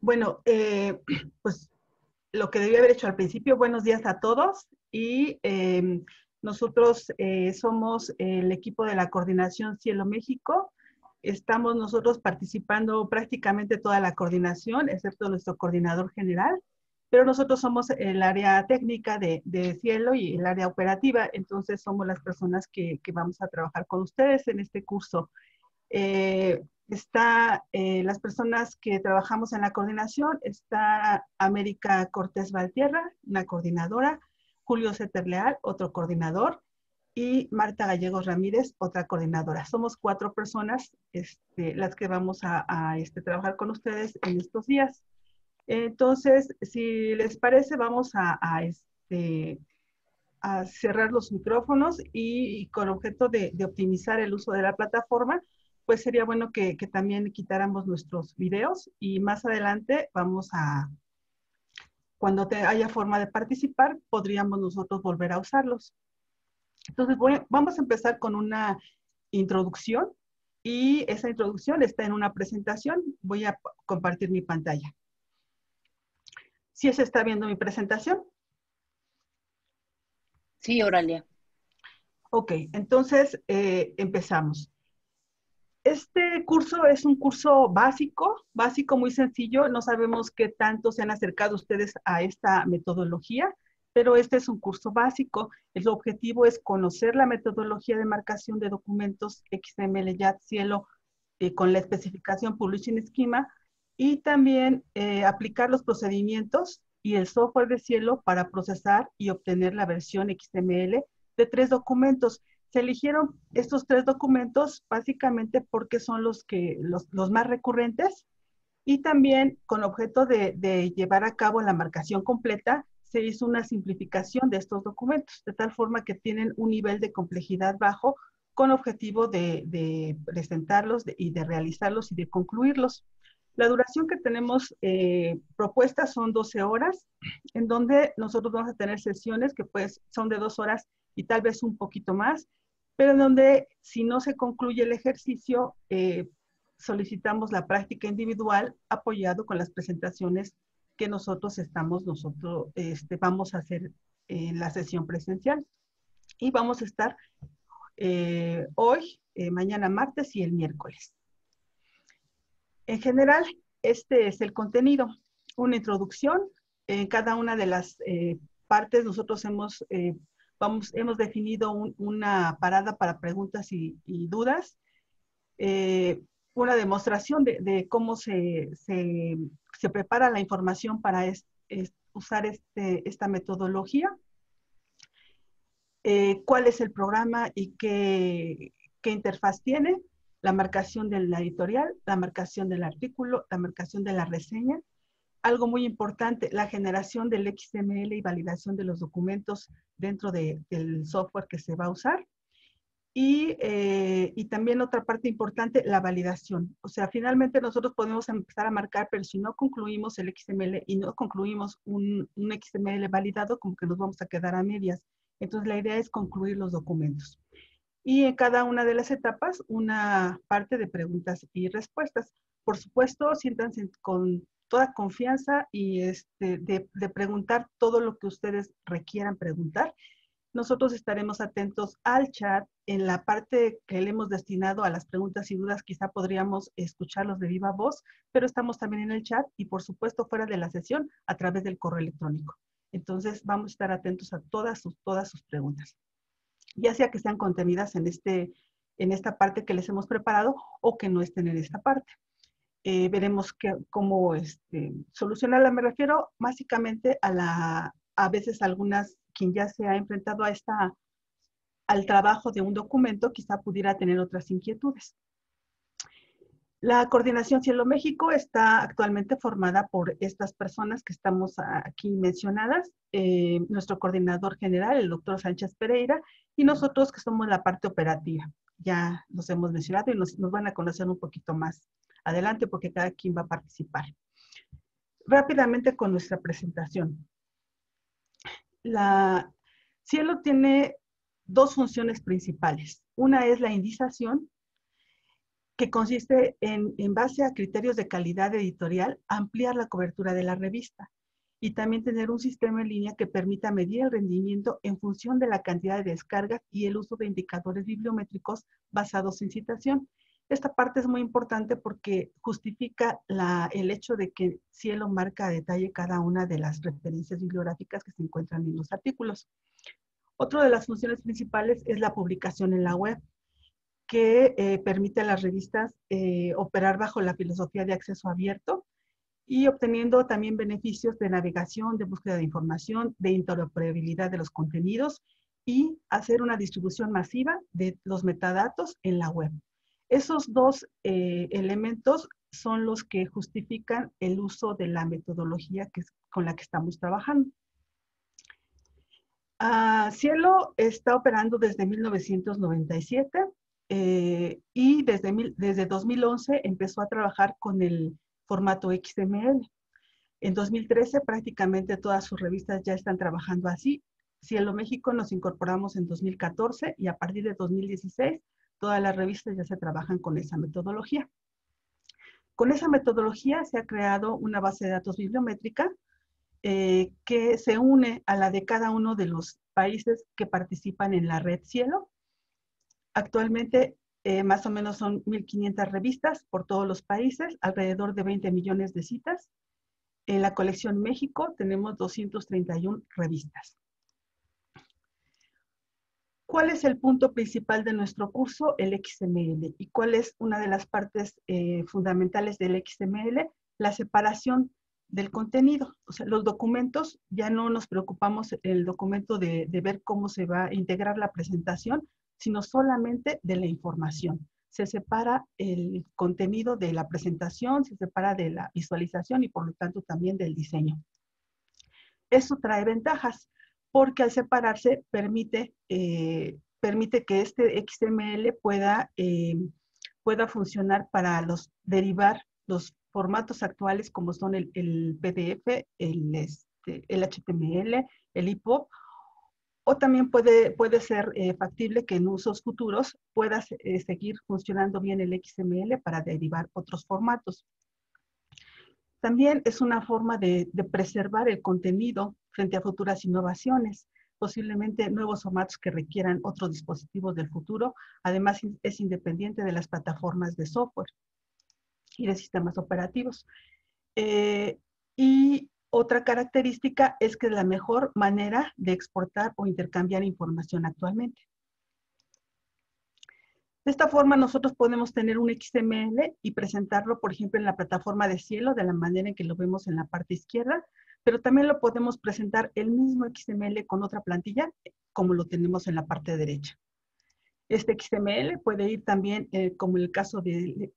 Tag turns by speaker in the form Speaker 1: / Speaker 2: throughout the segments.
Speaker 1: Bueno, eh, pues lo que debía haber hecho al principio, buenos días a todos y em, nosotros eh, somos el equipo de la coordinación Cielo México. Estamos nosotros participando prácticamente toda la coordinación, excepto nuestro coordinador general, pero nosotros somos el área técnica de, Cielo y el área operativa, entonces somos las personas que vamos a trabajar con ustedes en este curso eh, está eh, las personas que trabajamos en la coordinación, está América Cortés Valtierra, una coordinadora, Julio Ceter otro coordinador, y Marta Gallegos Ramírez, otra coordinadora. Somos cuatro personas este, las que vamos a, este, trabajar con ustedes en estos días. Entonces, si les parece, vamos a, este, cerrar los micrófonos y, con objeto de, optimizar el uso de la plataforma, pues sería bueno que, también quitáramos nuestros videos y más adelante vamos a, cuando te haya forma de participar, podríamos nosotros volver a usarlos. Entonces, vamos a empezar con una introducción y esa introducción está en una presentación. Voy a compartir mi pantalla. ¿Sí se está viendo mi presentación? Sí, Oralia. Ok, entonces eh, empezamos. Este curso es un curso básico, básico, muy sencillo. No sabemos qué tanto se han acercado ustedes a esta metodología, pero este es un curso básico. El objetivo es conocer la metodología de marcación de documentos XML, YAT, Cielo, eh, con la especificación Publishing Schema y también eh, aplicar los procedimientos y el software de Cielo para procesar y obtener la versión XML de tres documentos se eligieron estos tres documentos básicamente porque son los, que, los, más recurrentes y también con objeto de, llevar a cabo la marcación completa, se hizo una simplificación de estos documentos, de tal forma que tienen un nivel de complejidad bajo con objetivo de, presentarlos y de realizarlos y de concluirlos. La duración que tenemos eh, propuesta son 12 horas, en donde nosotros vamos a tener sesiones que pues son de dos horas y tal vez un poquito más, pero en donde si no se concluye el ejercicio, eh, solicitamos la práctica individual apoyado con las presentaciones que nosotros estamos, nosotros este, vamos a hacer en la sesión presencial. Y vamos a estar eh, hoy, eh, mañana martes y el miércoles. En general, este es el contenido, una introducción. En cada una de las partes nosotros hemos hemos definido una parada para preguntas y, dudas, eh, una demostración de, cómo se, prepara la información para usar este, esta metodología, eh, cuál es el programa y qué, qué interfaz tiene, la marcación de la editorial, la marcación del artículo, la marcación de la reseña, algo muy importante, la generación del XML y validación de los documentos dentro del software que se va a usar. Eh, y, también otra parte importante, la validación. O sea, finalmente nosotros podemos empezar a marcar, pero si no concluimos el XML y no concluimos un, un XML validado, como que nos vamos a quedar a medias. Entonces, la idea es concluir los documentos. Y en cada una de las etapas, una parte de preguntas y respuestas. Por supuesto, siéntanse con toda confianza y este, de, preguntar todo lo que ustedes requieran preguntar. Nosotros estaremos atentos al chat. En la parte que le hemos destinado a las preguntas y dudas, quizá podríamos escucharlos de viva voz, pero estamos también en el chat y, por supuesto, fuera de la sesión a través del correo electrónico. Entonces, vamos a estar atentos a todas sus, todas sus preguntas, ya sea que sean contenidas en, este, en esta parte que les hemos preparado o que no estén en esta parte. Eh, veremos cómo este, solucionarla. Me refiero básicamente a, la, a veces algunas, quien ya se ha enfrentado a esta, al trabajo de un documento, quizá pudiera tener otras inquietudes. La coordinación Cielo México está actualmente formada por estas personas que estamos aquí mencionadas, eh, nuestro coordinador general, el doctor Sánchez Pereira, y nosotros que somos la parte operativa ya los hemos mencionado y nos van a conocer un poquito más adelante porque cada quien va a participar. Rápidamente con nuestra presentación. La Cielo tiene dos funciones principales. Una es la indización, que consiste en, en base a criterios de calidad editorial, ampliar la cobertura de la revista y también tener un sistema en línea que permita medir el rendimiento en función de la cantidad de descargas y el uso de indicadores bibliométricos basados en citación. Esta parte es muy importante porque justifica el hecho de que Cielo marca a detalle cada una de las referencias bibliográficas que se encuentran en los artículos. Otra de las funciones principales es la publicación en la web, que eh, permite a las revistas eh, operar bajo la filosofía de acceso abierto, y obteniendo también beneficios de navegación, de búsqueda de información, de interoperabilidad de los contenidos y hacer una distribución masiva de los metadatos en la web. Esos dos eh, elementos son los que justifican el uso de la metodología que, con la que estamos trabajando. Ah, Cielo está operando desde 1997 eh, y desde, desde 2011 empezó a trabajar con el formato XML. En 2013 prácticamente todas sus revistas ya están trabajando así. Cielo México nos incorporamos en 2014 y a partir de 2016 todas las revistas ya se trabajan con esa metodología. Con esa metodología se ha creado una base de datos bibliométrica eh, que se une a la de cada uno de los países que participan en la red Cielo. Actualmente eh, más o menos son 1.500 revistas por todos los países, alrededor de 20 millones de citas. En la colección México tenemos 231 revistas. ¿Cuál es el punto principal de nuestro curso, el XML? ¿Y cuál es una de las partes eh, fundamentales del XML? La separación del contenido. O sea, los documentos, ya no nos preocupamos el documento de ver cómo se va a integrar la presentación, sino solamente de la información. Se separa el contenido de la presentación, se separa de la visualización y por lo tanto también del diseño. Eso trae ventajas porque al separarse permite, eh, permite que este XML pueda, eh, pueda funcionar para los, derivar los formatos actuales como son el, PDF, el, el HTML, este, el EPUB o también puede, puede ser eh, factible que en usos futuros puedas eh, seguir funcionando bien el XML para derivar otros formatos. También es una forma de, preservar el contenido frente a futuras innovaciones, posiblemente nuevos formatos que requieran otros dispositivos del futuro. Además, es independiente de las plataformas de software y de sistemas operativos. Eh, y otra característica es que es la mejor manera de exportar o intercambiar información actualmente. De esta forma nosotros podemos tener un XML y presentarlo, por ejemplo, en la plataforma de cielo, de la manera en que lo vemos en la parte izquierda, pero también lo podemos presentar el mismo XML con otra plantilla, como lo tenemos en la parte derecha. Este XML puede ir también, eh, como en el caso de,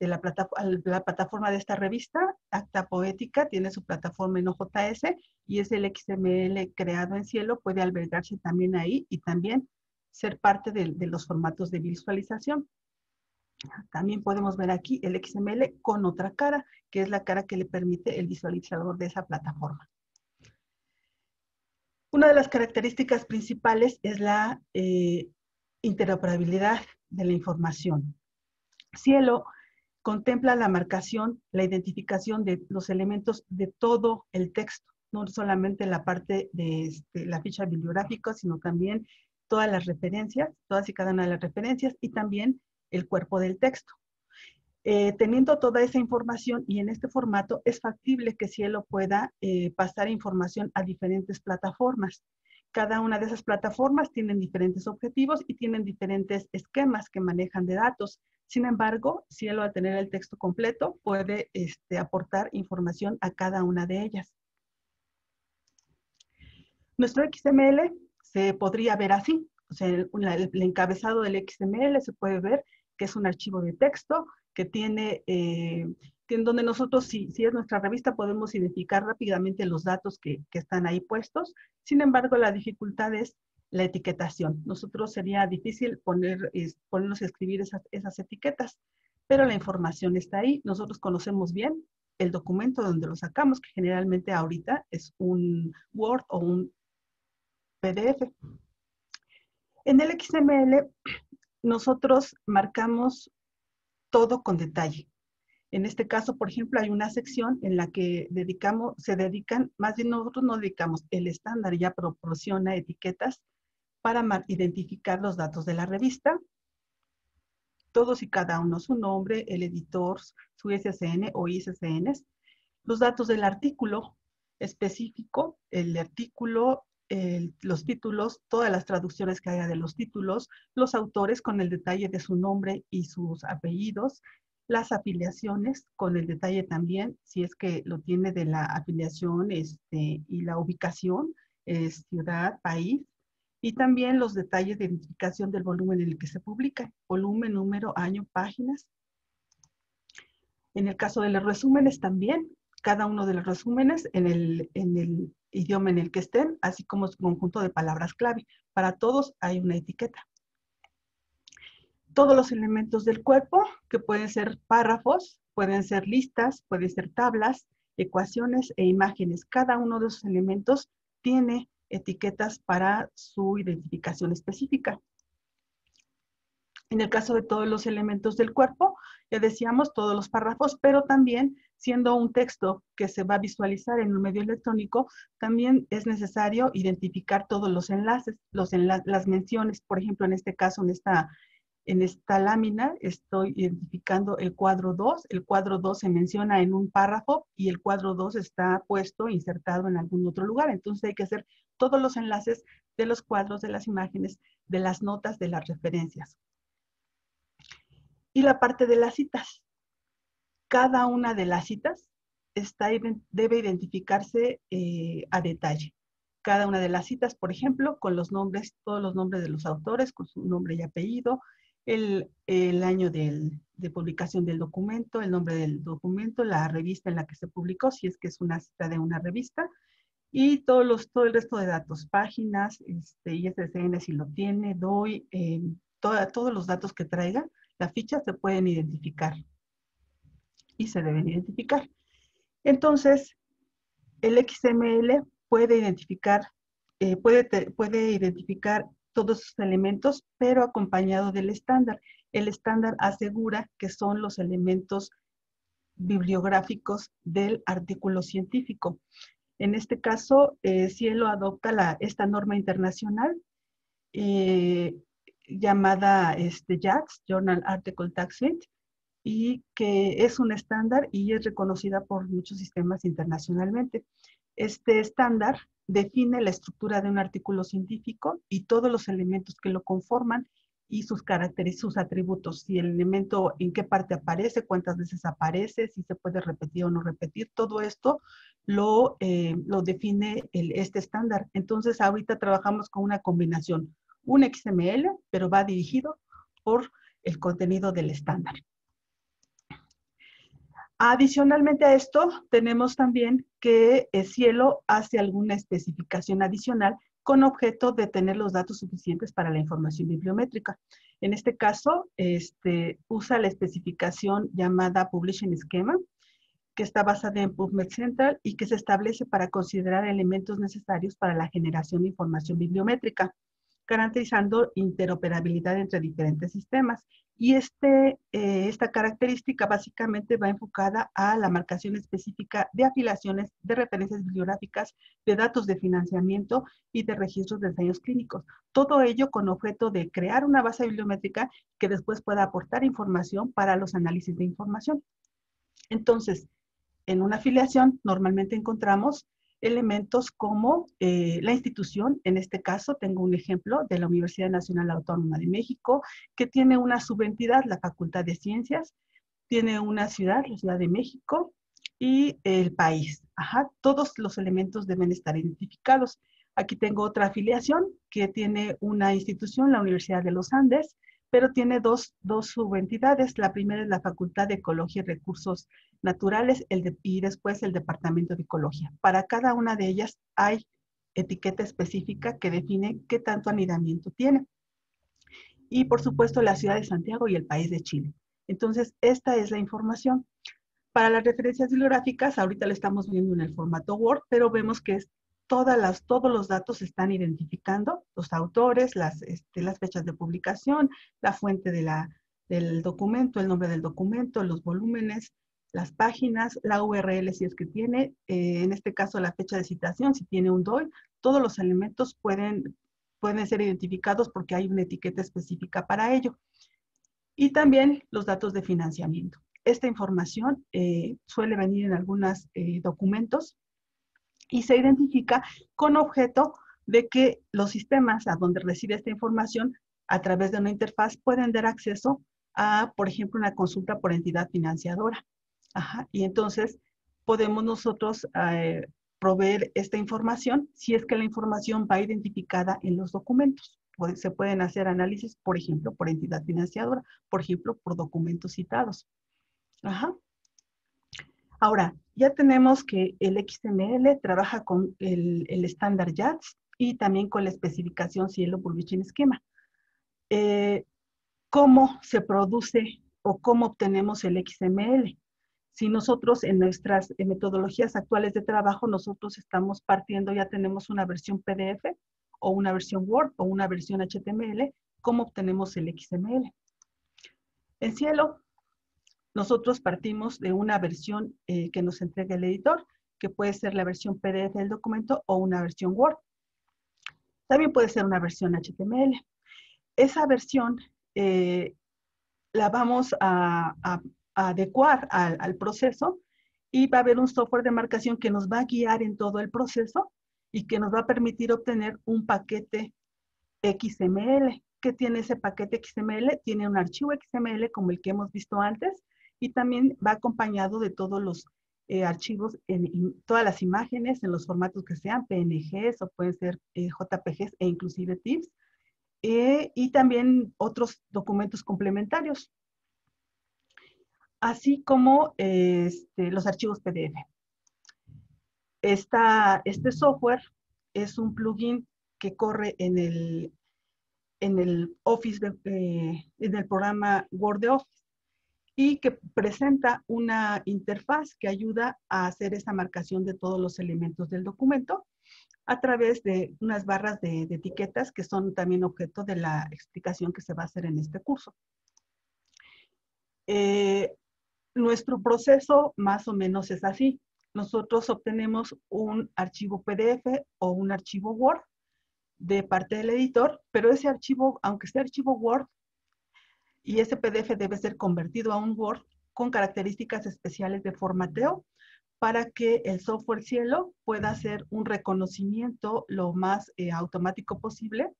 Speaker 1: la, plataforma de esta revista, Acta Poética, tiene su plataforma en OJS y es el XML creado en Cielo, puede albergarse también ahí y también ser parte de, los formatos de visualización. También podemos ver aquí el XML con otra cara, que es la cara que le permite el visualizador de esa plataforma. Una de las características principales es la eh, interoperabilidad de la información. Cielo contempla la marcación, la identificación de los elementos de todo el texto, no solamente la parte de este, la ficha bibliográfica, sino también todas las referencias, todas y cada una de las referencias y también el cuerpo del texto. Eh, teniendo toda esa información y en este formato, es factible que Cielo pueda eh, pasar información a diferentes plataformas. Cada una de esas plataformas tienen diferentes objetivos y tienen diferentes esquemas que manejan de datos. Sin embargo, si él va a tener el texto completo puede este, aportar información a cada una de ellas. Nuestro XML se podría ver así. O sea, el encabezado del XML se puede ver que es un archivo de texto que tiene, eh, en donde nosotros, si, si, es nuestra revista, podemos identificar rápidamente los datos que, que están ahí puestos. Sin embargo, la dificultad es la etiquetación. Nosotros sería difícil poner, ponernos a escribir esas, esas, etiquetas, pero la información está ahí. Nosotros conocemos bien el documento donde lo sacamos, que generalmente ahorita es un Word o un PDF. En el XML nosotros marcamos todo con detalle. En este caso, por ejemplo, hay una sección en la que se dedican, más de nosotros nos dedicamos, el estándar ya proporciona etiquetas para identificar los datos de la revista, todos y cada uno, su nombre, el editor, su ssn o ISSN, los datos del artículo específico, el artículo, los títulos, todas las traducciones que haya de los títulos, los autores con el detalle de su nombre y sus apellidos, las afiliaciones con el detalle también, si es que lo tiene de la afiliación este, y la ubicación, es ciudad, país, y también los detalles de identificación del volumen en el que se publica, volumen, número, año, páginas. En el caso de los resúmenes también, cada uno de los resúmenes en el idioma en el que estén, así como su conjunto de palabras clave. Para todos hay una etiqueta. Todos los elementos del cuerpo, que pueden ser párrafos, pueden ser listas, pueden ser tablas, ecuaciones e imágenes. Cada uno de esos elementos tiene etiquetas para su identificación específica. En el caso de todos los elementos del cuerpo, ya decíamos todos los párrafos, pero también siendo un texto que se va a visualizar en un medio electrónico, también es necesario identificar todos los enlaces, los las menciones, por ejemplo, en este caso, en esta, en esta lámina, estoy identificando el cuadro 2, el cuadro 2 se menciona en un párrafo y el cuadro 2 está puesto, insertado en algún otro lugar, entonces hay que hacer todos los enlaces de los cuadros, de las imágenes, de las notas, de las referencias. Y la parte de las citas cada una de las citas debe identificarse eh, a detalle. Cada una de las citas, por ejemplo, con los nombres, todos los nombres de los autores, con su nombre y apellido, el, año de publicación del documento, el nombre del documento, la revista en la que se publicó, si es que es una cita de una revista, y todos todo el resto de datos, páginas, este, si lo tiene, DOI, em, todos los datos que traiga, la ficha se pueden identificar y se deben identificar. Entonces, el XML puede identificar, eh, puede, puede identificar todos sus elementos, pero acompañado del estándar. El estándar asegura que son los elementos bibliográficos del artículo científico. En este caso, Cielo eh, adopta esta norma internacional eh, llamada este, Journal Article Tax y que es un estándar y es reconocida por muchos sistemas internacionalmente. Este estándar define la estructura de un artículo científico y todos los elementos que lo conforman y sus caracteres, sus atributos, si el elemento en qué parte aparece, cuántas veces aparece, si se puede repetir o no repetir, todo esto lo, eh, lo define el, este estándar. Entonces, ahorita trabajamos con una combinación, un XML, pero va dirigido por el contenido del estándar. Adicionalmente a esto, tenemos también que el Cielo hace alguna especificación adicional con objeto de tener los datos suficientes para la información bibliométrica. En este caso, este, usa la especificación llamada Publishing Schema, que está basada en PubMed Central y que se establece para considerar elementos necesarios para la generación de información bibliométrica garantizando interoperabilidad entre diferentes sistemas. Y este, eh, esta característica básicamente va enfocada a la marcación específica de afiliaciones de referencias bibliográficas, de datos de financiamiento y de registros de ensayos clínicos. Todo ello con objeto de crear una base bibliométrica que después pueda aportar información para los análisis de información. Entonces, en una afiliación normalmente encontramos elementos como eh, la institución, en este caso tengo un ejemplo de la Universidad Nacional Autónoma de México, que tiene una subentidad, la Facultad de Ciencias, tiene una ciudad, la Ciudad de México, y el país. todos los elementos deben estar identificados. Aquí tengo otra afiliación que tiene una institución, la Universidad de los Andes, pero tiene dos, dos subentidades. La primera es la Facultad de Ecología y Recursos naturales el de, y después el departamento de ecología. Para cada una de ellas hay etiqueta específica que define qué tanto anidamiento tiene. Y por supuesto la ciudad de Santiago y el país de Chile. Entonces, esta es la información. Para las referencias bibliográficas, ahorita lo estamos viendo en el formato Word, pero vemos que todas las, todos los datos se están identificando, los autores, las, este, las fechas de publicación, la fuente del documento, el nombre del documento, los volúmenes, las páginas, la URL si es que tiene, eh, en este caso la fecha de citación, si tiene un DOI, todos los elementos pueden, pueden ser identificados porque hay una etiqueta específica para ello. Y también los datos de financiamiento. Esta información eh, suele venir en algunos eh, documentos y se identifica con objeto de que los sistemas a donde recibe esta información a través de una interfaz pueden dar acceso a, por ejemplo, una consulta por entidad financiadora. Y entonces podemos nosotros eh, proveer esta información si es que la información va identificada en los documentos. Se pueden hacer análisis, por ejemplo, por entidad financiadora, por ejemplo, por documentos citados. Ahora, ya tenemos que el XML trabaja con el estándar JATS y también con la especificación Cielo Publishing esquema Esquema. Eh, ¿Cómo se produce o cómo obtenemos el XML? si nosotros en nuestras eh, metodologías actuales de trabajo, nosotros estamos partiendo, ya tenemos una versión PDF o una versión Word o una versión HTML, ¿cómo obtenemos el XML? En Cielo, nosotros partimos de una versión eh, que nos entrega el editor, que puede ser la versión PDF del documento o una versión Word. También puede ser una versión HTML. Esa versión eh, la vamos a, adecuar al, proceso y va a haber un software de marcación que nos va a guiar en todo el proceso y que nos va a permitir obtener un paquete XML. ¿Qué tiene ese paquete XML? Tiene un archivo XML como el que hemos visto antes y también va acompañado de todos los eh, archivos, en, todas las imágenes en los formatos que sean, PNGs o pueden ser eh, JPGs e inclusive TIFFs eh, y también otros documentos complementarios así como este, los archivos PDF. este software es un plugin que corre en el, en el Office, eh, en el programa Word de Office y que presenta una interfaz que ayuda a hacer esa marcación de todos los elementos del documento a través de unas barras de, etiquetas que son también objeto de la explicación que se va a hacer en este curso. Eh, nuestro proceso más o menos es así. Nosotros obtenemos un archivo PDF o un archivo Word de parte del editor, pero ese archivo, aunque sea archivo Word, y ese PDF debe ser convertido a un Word con características especiales de formateo para que el software Cielo pueda hacer un reconocimiento lo más eh, automático posible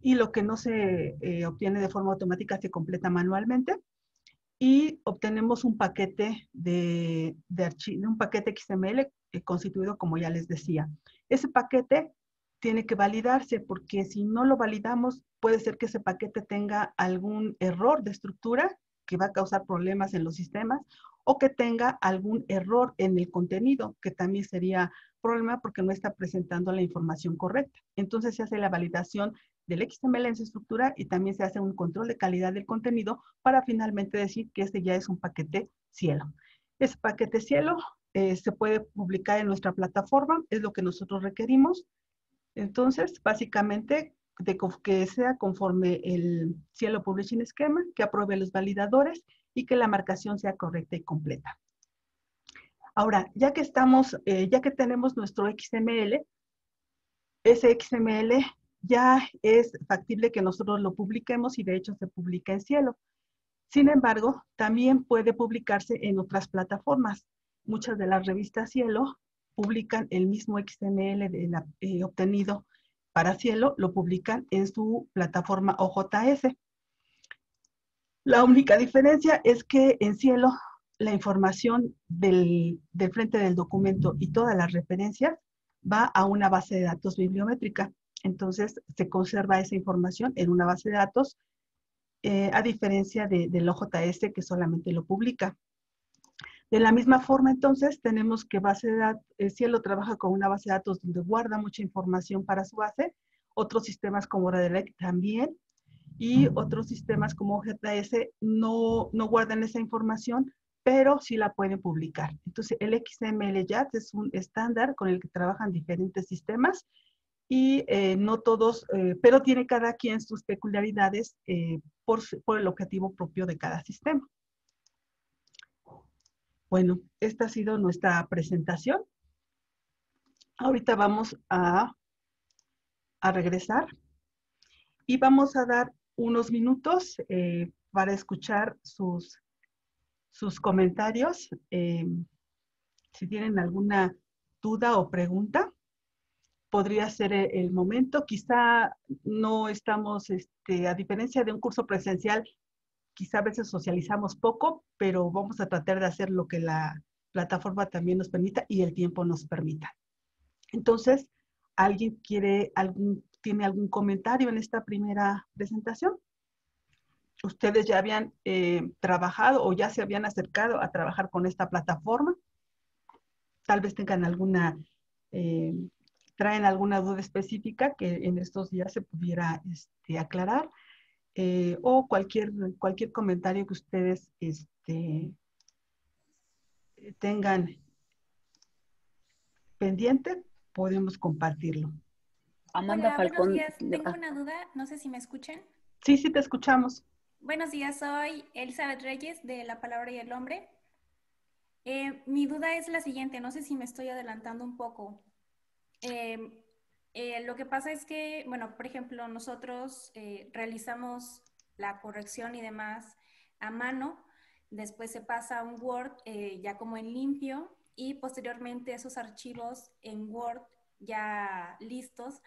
Speaker 1: y lo que no se eh, obtiene de forma automática se completa manualmente y obtenemos un paquete de, archivo, un paquete XML eh, constituido como ya les decía. Ese paquete tiene que validarse porque si no lo validamos puede ser que ese paquete tenga algún error de estructura que va a causar problemas en los sistemas o que tenga algún error en el contenido, que también sería problema porque no está presentando la información correcta. Entonces se hace la validación del XML en su estructura y también se hace un control de calidad del contenido para finalmente decir que este ya es un paquete cielo. Ese paquete cielo eh, se puede publicar en nuestra plataforma, es lo que nosotros requerimos. Entonces, básicamente, de, que sea conforme el cielo publishing esquema, que apruebe los validadores y que la marcación sea correcta y completa. Ahora, ya que estamos, eh, ya que tenemos nuestro XML, ese XML ya es factible que nosotros lo publiquemos y de hecho se publica en Cielo. Sin embargo, también puede publicarse en otras plataformas. Muchas de las revistas Cielo publican el mismo XML eh, obtenido para Cielo, lo publican en su plataforma OJS. La única diferencia es que en Cielo la información del, del frente del documento y todas las referencias va a una base de datos bibliométrica. Entonces, se conserva esa información en una base de datos, eh, a diferencia de, del OJS que solamente lo publica. De la misma forma, entonces, tenemos que base de datos, eh, Cielo trabaja con una base de datos donde guarda mucha información para su base, otros sistemas como Redirect también, y otros sistemas como OJS no, no guardan esa información, pero sí la pueden publicar. Entonces, el XML JAT es un estándar con el que trabajan diferentes sistemas y eh, no todos, eh, pero tiene cada quien sus peculiaridades eh, por, por, el objetivo propio de cada sistema. Bueno, esta ha sido nuestra presentación. Ahorita vamos a, a regresar y vamos a dar unos minutos para escuchar sus sus comentarios. Eh, si tienen alguna duda o pregunta, podría ser eh, el momento. Quizá no estamos, este, a diferencia de un curso presencial, quizá a veces socializamos poco, pero vamos a tratar de hacer lo que la plataforma también nos permita y el tiempo nos permita. Entonces, ¿alguien quiere algún, tiene algún comentario en esta primera presentación? ustedes ya habían eh, trabajado o ya se habían acercado a trabajar con esta plataforma. Tal vez tengan alguna, eh, traen alguna duda específica que en estos días se pudiera este, aclarar eh, o cualquier, cualquier comentario que ustedes este, tengan pendiente, podemos compartirlo.
Speaker 2: Amanda Hola, Buenos días.
Speaker 1: Tengo ah. una
Speaker 3: duda, no sé si me escuchan.
Speaker 1: Sí, sí, te escuchamos.
Speaker 3: Buenos días, soy Elizabeth Reyes de La Palabra y el Hombre. Eh, mi duda es la siguiente, no sé si me estoy adelantando un poco. Em, eh, lo que pasa es que, bueno, por ejemplo, nosotros eh, realizamos la corrección y demás a mano, después se pasa a un Word ya como en limpio y posteriormente esos archivos en Word ya listos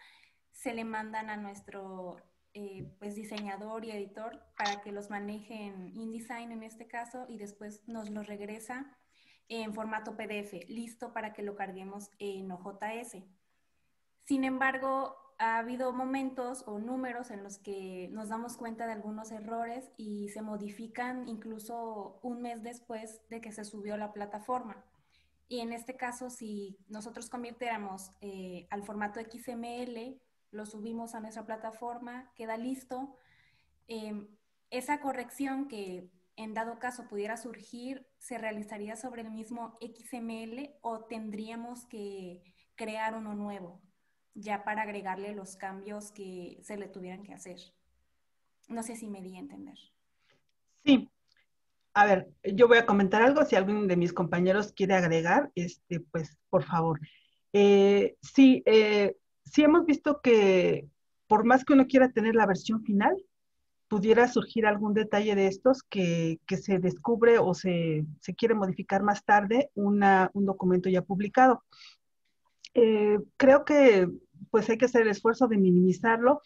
Speaker 3: se le mandan a nuestro eh, pues diseñador y editor para que los maneje en InDesign en este caso y después nos los regresa en formato PDF, listo para que lo carguemos en OJS. Sin embargo, ha habido momentos o números en los que nos damos cuenta de algunos errores y se modifican incluso un mes después de que se subió la plataforma. Y en este caso, si nosotros convirtiéramos eh, al formato XML lo subimos a nuestra plataforma, queda listo. Em, esa corrección que en dado caso pudiera surgir, se realizaría sobre el mismo XML o tendríamos que crear uno nuevo, ya para agregarle los cambios que se le tuvieran que hacer. No sé si me di a entender.
Speaker 1: Sí. A ver, yo voy a comentar algo. Si alguien de mis compañeros quiere agregar, este, pues por favor. Eh, sí, eh, si hemos visto que por más que uno quiera tener la versión final, pudiera surgir algún detalle de estos que, se descubre o se, quiere modificar más tarde un documento ya publicado. Eh, creo que pues hay que hacer el esfuerzo de minimizarlo,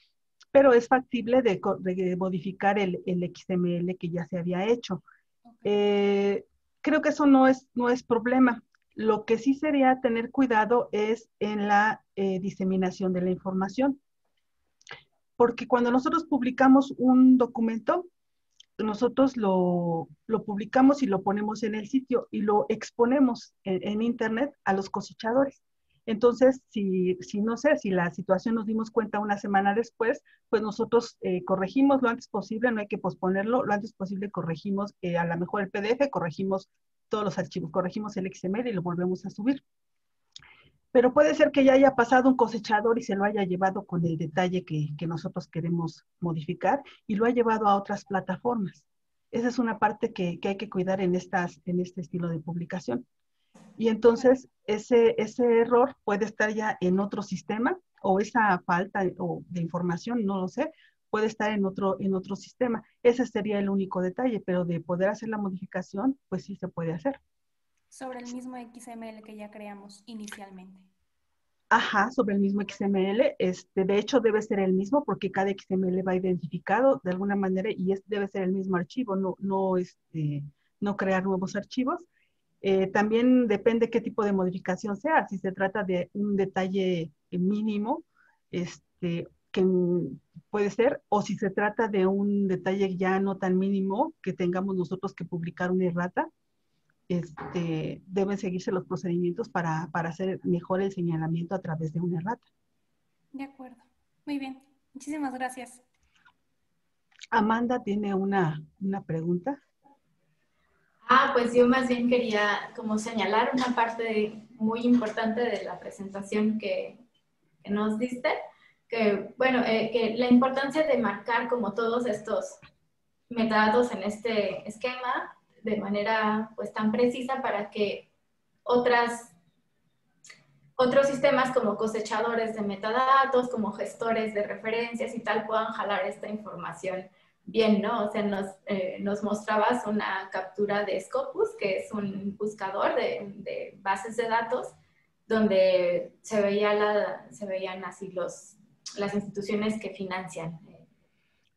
Speaker 1: pero es factible de, modificar el, XML que ya se había hecho. Eh, creo que eso no es, no es problema. Lo que sí sería tener cuidado es en la eh, diseminación de la información. Porque cuando nosotros publicamos un documento, nosotros lo, publicamos y lo ponemos en el sitio y lo exponemos en, Internet a los cosechadores. Entonces, si, no sé, si la situación nos dimos cuenta una semana después, pues nosotros eh, corregimos lo antes posible, no hay que posponerlo, lo antes posible corregimos eh, a lo mejor el PDF, corregimos todos los archivos, corregimos el XML y lo volvemos a subir. Pero puede ser que ya haya pasado un cosechador y se lo haya llevado con el detalle que, nosotros queremos modificar y lo ha llevado a otras plataformas. Esa es una parte que, hay que cuidar en, estas, en este estilo de publicación. Y entonces ese, ese error puede estar ya en otro sistema o esa falta de información, no lo sé, puede estar en otro, en otro sistema. Ese sería el único detalle, pero de poder hacer la modificación, pues sí se puede hacer.
Speaker 3: Sobre el mismo XML que ya creamos inicialmente.
Speaker 1: Ajá, sobre el mismo XML. Este, de hecho, debe ser el mismo porque cada XML va identificado de alguna manera y es, debe ser el mismo archivo, no, no, este, no crear nuevos archivos. Eh, también depende qué tipo de modificación sea, si se trata de un detalle mínimo este, que mm, puede ser, o si se trata de un detalle ya no tan mínimo que tengamos nosotros que publicar una errata, este, deben seguirse los procedimientos para, hacer mejor el señalamiento a través de una errata.
Speaker 3: De acuerdo. Muy bien. Muchísimas gracias.
Speaker 1: Amanda tiene una, pregunta.
Speaker 4: Ah, pues yo más bien quería como señalar una parte muy importante de la presentación que, que nos diste, que, bueno, eh, que la importancia de marcar como todos estos metadatos en este esquema de manera pues tan precisa para que otras, otros sistemas como cosechadores de metadatos, como gestores de referencias y tal puedan jalar esta información bien, ¿no? O sea, nos, eh, nos mostrabas una captura de Scopus, que es un buscador de, de bases de datos donde se, veía la, se veían así los, las instituciones que financian eh,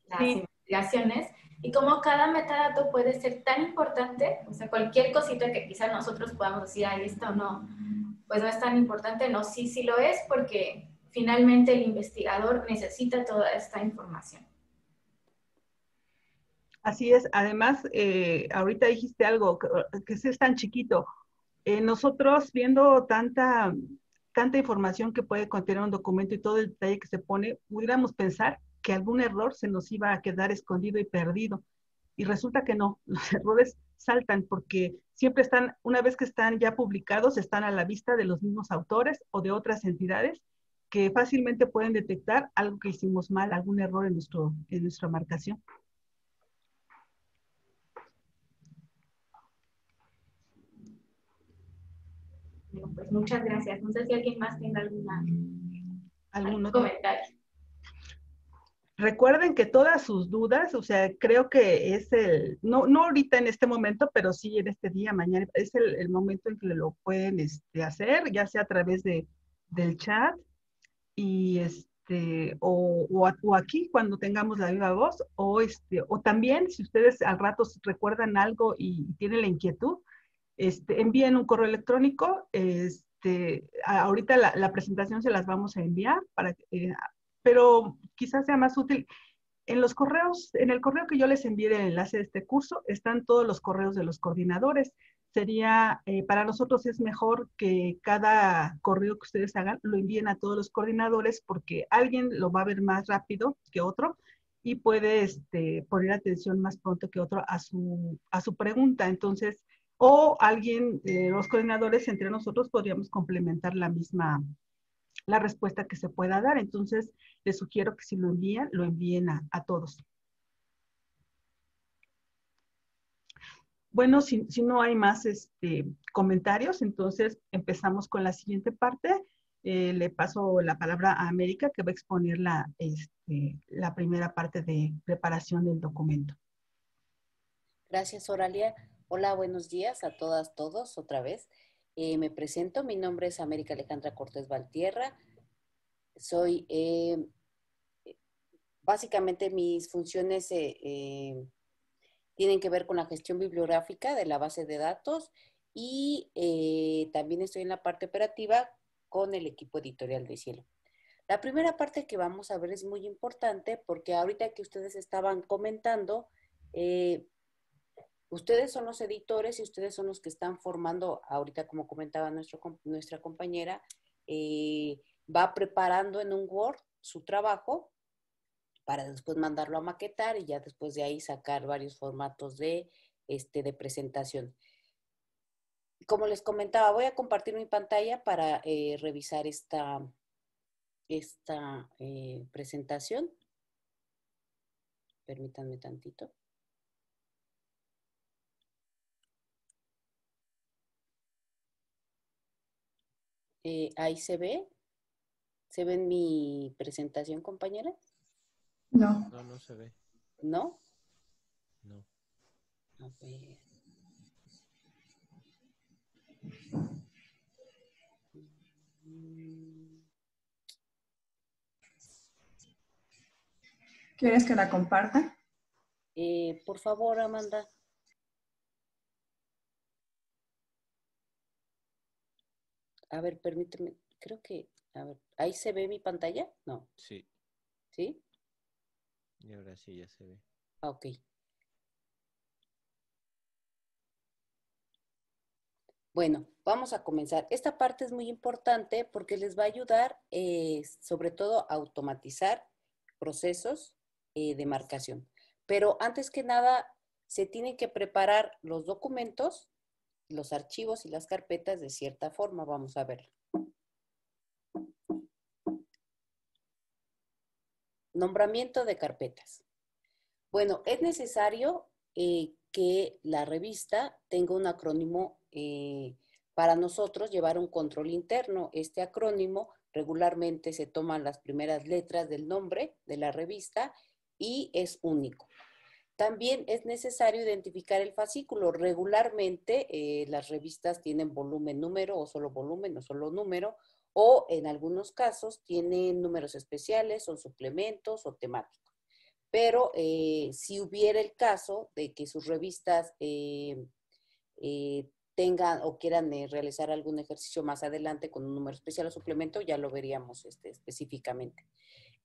Speaker 4: las investigaciones y cómo cada metadato puede ser tan importante, o sea, cualquier cosita que quizá nosotros podamos decir, ay, esto no, pues no es tan importante, no, sí, sí lo es porque finalmente el investigador necesita toda esta información.
Speaker 1: Así es, además, eh, ahorita dijiste algo, que, es tan chiquito. Eh, nosotros viendo tanta tanta información que puede contener un documento y todo el detalle que se pone, pudiéramos pensar que algún error se nos iba a quedar escondido y perdido. Y resulta que no, los errores saltan porque siempre están, una vez que están ya publicados, están a la vista de los mismos autores o de otras entidades que fácilmente pueden detectar algo que hicimos mal, algún error en, nuestro, en nuestra marcación. Pues
Speaker 4: muchas gracias. No sé si alguien más tenga alguna, algún comentario.
Speaker 1: Recuerden que todas sus dudas, o sea, creo que es el, no, ahorita en este momento, pero sí en este día, mañana, es el, momento en que lo pueden este, hacer, ya sea a través de, del chat y este, o, o, o, aquí cuando tengamos la viva voz, o, este, o también si ustedes al rato recuerdan algo y tienen la inquietud, este, envíen un correo electrónico. Este, ahorita la, presentación se las vamos a enviar, para, eh, pero quizás sea más útil. En los correos, en el correo que yo les envié el enlace de este curso, están todos los correos de los coordinadores. Sería, eh, para nosotros es mejor que cada correo que ustedes hagan lo envíen a todos los coordinadores porque alguien lo va a ver más rápido que otro y puede este, poner atención más pronto que otro a su, a su pregunta. Entonces, o alguien, los coordinadores entre nosotros podríamos complementar la misma, la respuesta que se pueda dar. Entonces, les sugiero que si lo envían, lo envíen a, todos. Bueno, si, no hay más este, comentarios, entonces empezamos con la siguiente parte. Eh, le paso la palabra a América, que va a exponer la, este, la primera parte de preparación del documento.
Speaker 2: Gracias, Oralia. Hola, buenos días a todas, todos, otra vez. Eh, me presento, mi nombre es América Alejandra Cortés Valtierra. Soy, eh, básicamente mis funciones eh, tienen que ver con la gestión bibliográfica de la base de datos y también estoy en la parte operativa con el equipo editorial de Cielo. La primera parte que vamos a ver es muy importante porque ahorita que ustedes estaban comentando, Ustedes son los editores y ustedes son los que están formando, ahorita como comentaba nuestra compañera, eh, va preparando en un Word su trabajo para después mandarlo a maquetar y ya después de ahí sacar varios formatos de, este, de presentación. Como les comentaba, voy a compartir mi pantalla para eh, revisar esta, esta eh, presentación. Permítanme tantito. Eh, ahí se ve. ¿Se ve mi presentación, compañera?
Speaker 5: No. No, no se ve. ¿No? No.
Speaker 6: ¿Quieres que la comparta?
Speaker 2: Eh, por favor, Amanda. A ver, permíteme, creo que, a ver, ¿ahí se ve mi pantalla? No. Sí. ¿Sí?
Speaker 5: Y ahora sí ya se ve.
Speaker 2: Ah, ok. Bueno, vamos a comenzar. Esta parte es muy importante porque les va a ayudar eh, sobre todo a automatizar procesos eh, de marcación. Pero antes que nada, se tienen que preparar los documentos los archivos y las carpetas de cierta forma. Vamos a ver Nombramiento de carpetas. Bueno, es necesario eh, que la revista tenga un acrónimo eh, para nosotros llevar un control interno. Este acrónimo regularmente se toman las primeras letras del nombre de la revista y es único. También es necesario identificar el fascículo. Regularmente eh, las revistas tienen volumen número o solo volumen o solo número o en algunos casos tienen números especiales o suplementos o temáticos. Pero eh, si hubiera el caso de que sus revistas eh, tengan o quieran realizar algún ejercicio más adelante con un número especial o suplemento, ya lo veríamos este, específicamente.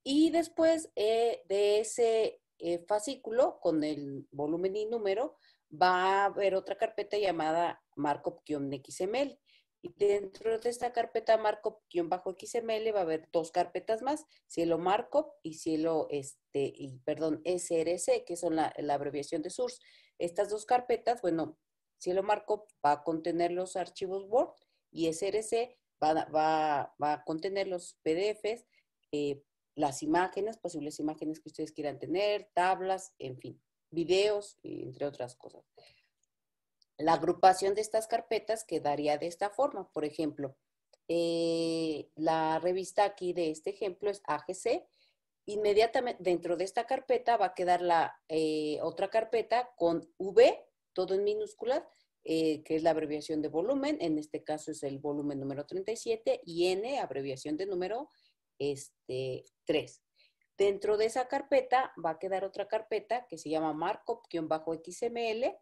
Speaker 2: Y después de ese eh, fascículo con el volumen y número, va a haber otra carpeta llamada markup-xml. Y dentro de esta carpeta markup-xml va a haber dos carpetas más, cielo Marco y cielo, este, y, perdón, SRC, que son la, abreviación de source. Estas dos carpetas, bueno, cielo Marco va a contener los archivos Word y SRC va, va, va a contener los PDFs, eh, las imágenes, posibles imágenes que ustedes quieran tener, tablas, en fin, videos, entre otras cosas. La agrupación de estas carpetas quedaría de esta forma. Por ejemplo, eh, la revista aquí de este ejemplo es AGC. Inmediatamente dentro de esta carpeta va a quedar la eh, otra carpeta con V, todo en minúsculas, eh, que es la abreviación de volumen. En este caso es el volumen número 37 y N, abreviación de número este, 3. Dentro de esa carpeta va a quedar otra carpeta que se llama markup-xml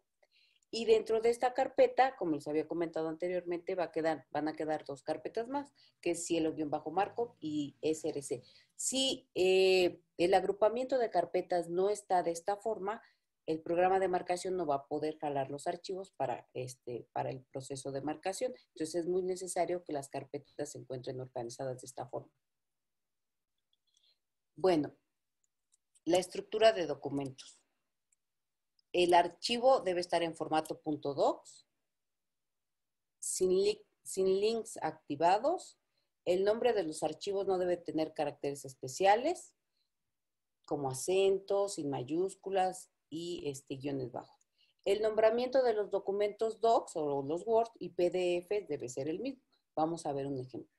Speaker 2: y dentro de esta carpeta, como les había comentado anteriormente, va a quedar, van a quedar dos carpetas más, que es cielo marco y src. Si eh, el agrupamiento de carpetas no está de esta forma, el programa de marcación no va a poder jalar los archivos para, este, para el proceso de marcación. Entonces es muy necesario que las carpetas se encuentren organizadas de esta forma. Bueno, la estructura de documentos. El archivo debe estar en formato .docs, sin, links activados. El nombre de los archivos no debe tener caracteres especiales, como acentos, sin mayúsculas y este, guiones bajos. El nombramiento de los documentos docs o los Word y PDF debe ser el mismo. Vamos a ver un ejemplo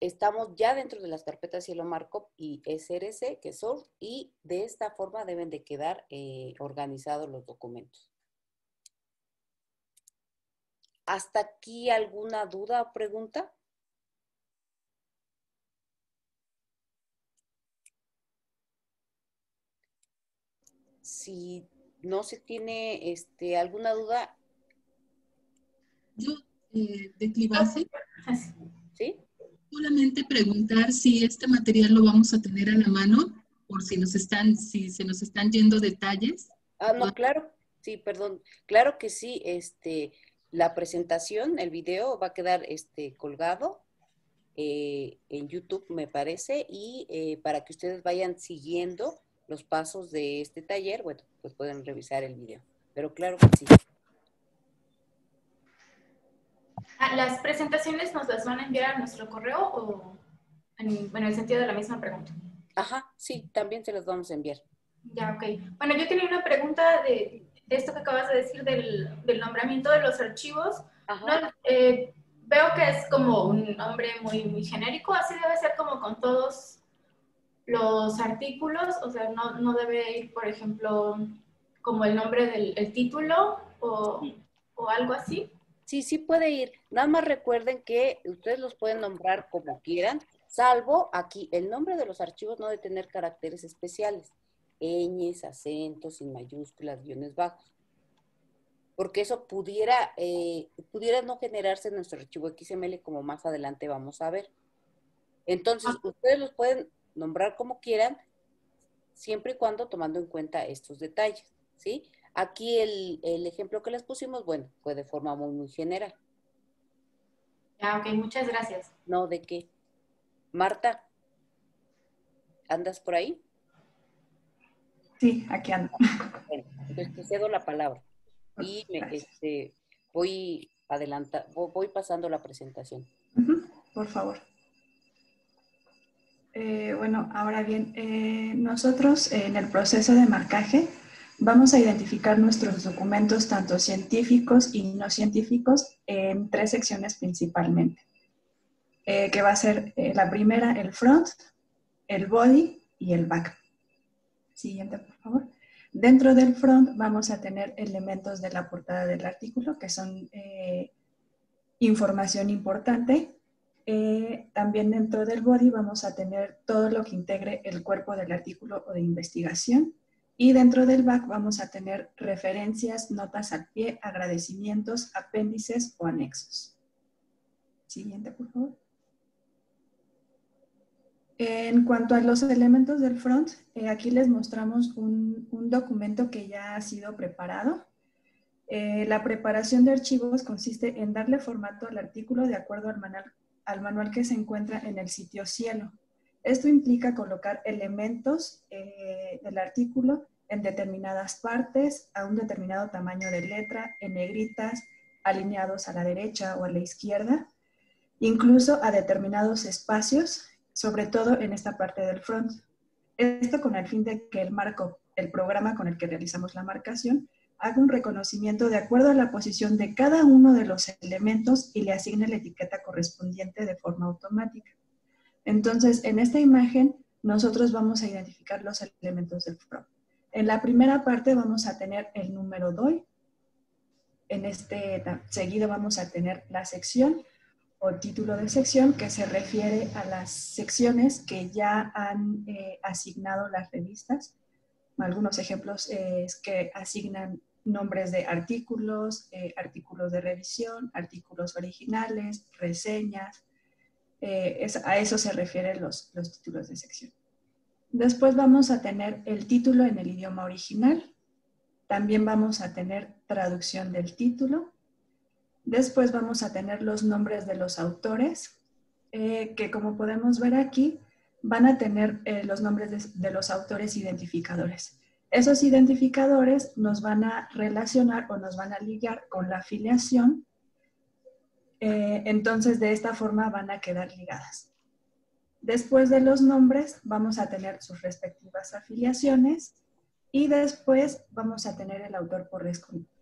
Speaker 2: estamos ya dentro de las carpetas Cielo marco y SRC, que son, y de esta forma deben de quedar eh, organizados los documentos. ¿Hasta aquí alguna duda o pregunta? Si no se tiene este, alguna duda.
Speaker 7: Yo, eh,
Speaker 2: ¿Sí? solamente preguntar
Speaker 1: si este material lo vamos a tener a la mano, por si nos están, si se nos están yendo detalles.
Speaker 2: Ah, no, claro, sí, perdón, claro que sí, este, la presentación, el video va a quedar este, colgado eh, en YouTube, me parece, y eh, para que ustedes vayan siguiendo los pasos de este taller, bueno, pues pueden revisar el video. Pero claro que sí.
Speaker 4: Ah, ¿Las presentaciones nos las van a enviar a nuestro correo o en, bueno, en el sentido de la misma pregunta? Ajá, sí, también se las vamos a enviar. Ya, ok. Bueno, yo tenía una pregunta de, esto que acabas de decir del, nombramiento de los archivos. Eh, veo que es como un nombre muy, muy genérico, así debe ser como con todos los artículos, o sea, no, no debe ir, por ejemplo, como el nombre del título
Speaker 2: o, o algo así. Sí, sí puede ir. Nada más recuerden que ustedes los pueden nombrar como quieran, salvo aquí el nombre de los archivos no de tener caracteres especiales, ñes, acentos, sin mayúsculas, guiones bajos. Porque eso pudiera, eh, pudiera no generarse en nuestro archivo XML como más adelante vamos a ver. Entonces, ah. ustedes los pueden nombrar como quieran, siempre y cuando tomando en cuenta estos detalles, ¿sí? Aquí el, ejemplo que les pusimos, bueno, fue de forma muy, muy general. Ah, ok, muchas gracias. No, ¿de qué? Marta, ¿andas por ahí? Sí, aquí ando. Bueno, pues te cedo la palabra y este, voy voy pasando la presentación.
Speaker 6: por favor. Eh, bueno, ahora bien, eh, nosotros en el proceso de marcaje Vamos a identificar nuestros documentos, tanto científicos y no científicos, en tres secciones principalmente, eh, que va a ser eh, la primera, el front, el body y el back. Siguiente, por favor. Dentro del front vamos a tener elementos de la portada del artículo, que son eh, información importante. también dentro del body vamos a tener todo lo que integre el cuerpo del artículo o de investigación. Y dentro del back vamos a tener referencias, notas al pie, agradecimientos, apéndices o anexos. Siguiente, por favor. En cuanto a los elementos del front, eh, aquí les mostramos un, documento que ya ha sido preparado. Eh, la preparación de archivos consiste en darle formato al artículo de acuerdo al manual que se encuentra en el sitio Cielo. Esto implica colocar elementos eh, del artículo en determinadas partes, a un determinado tamaño de letra, en negritas, alineados a la derecha o a la izquierda, incluso a determinados espacios, sobre todo en esta parte del front. Esto con el fin de que el marco, el programa con el que realizamos la marcación, haga un reconocimiento de acuerdo a la posición de cada uno de los elementos y le asigne la etiqueta correspondiente de forma automática. Entonces, en esta imagen, nosotros vamos a identificar los elementos del Pro. En la primera parte vamos a tener el número DOI. En este seguido vamos a tener la sección o título de sección que se refiere a las secciones que ya han eh, asignado las revistas. Algunos ejemplos eh, es que asignan nombres de artículos, eh, artículos de revisión, artículos originales, reseñas, eh, a eso se refieren los, títulos de sección. Después vamos a tener el título en el idioma original. También vamos a tener traducción del título. Después vamos a tener los nombres de los autores, eh, que como podemos ver aquí, van a tener eh, los nombres de, de, los autores identificadores. Esos identificadores nos van a relacionar o nos van a ligar con la afiliación eh, entonces de esta forma van a quedar ligadas. Después de los nombres vamos a tener sus respectivas afiliaciones y después vamos a tener el autor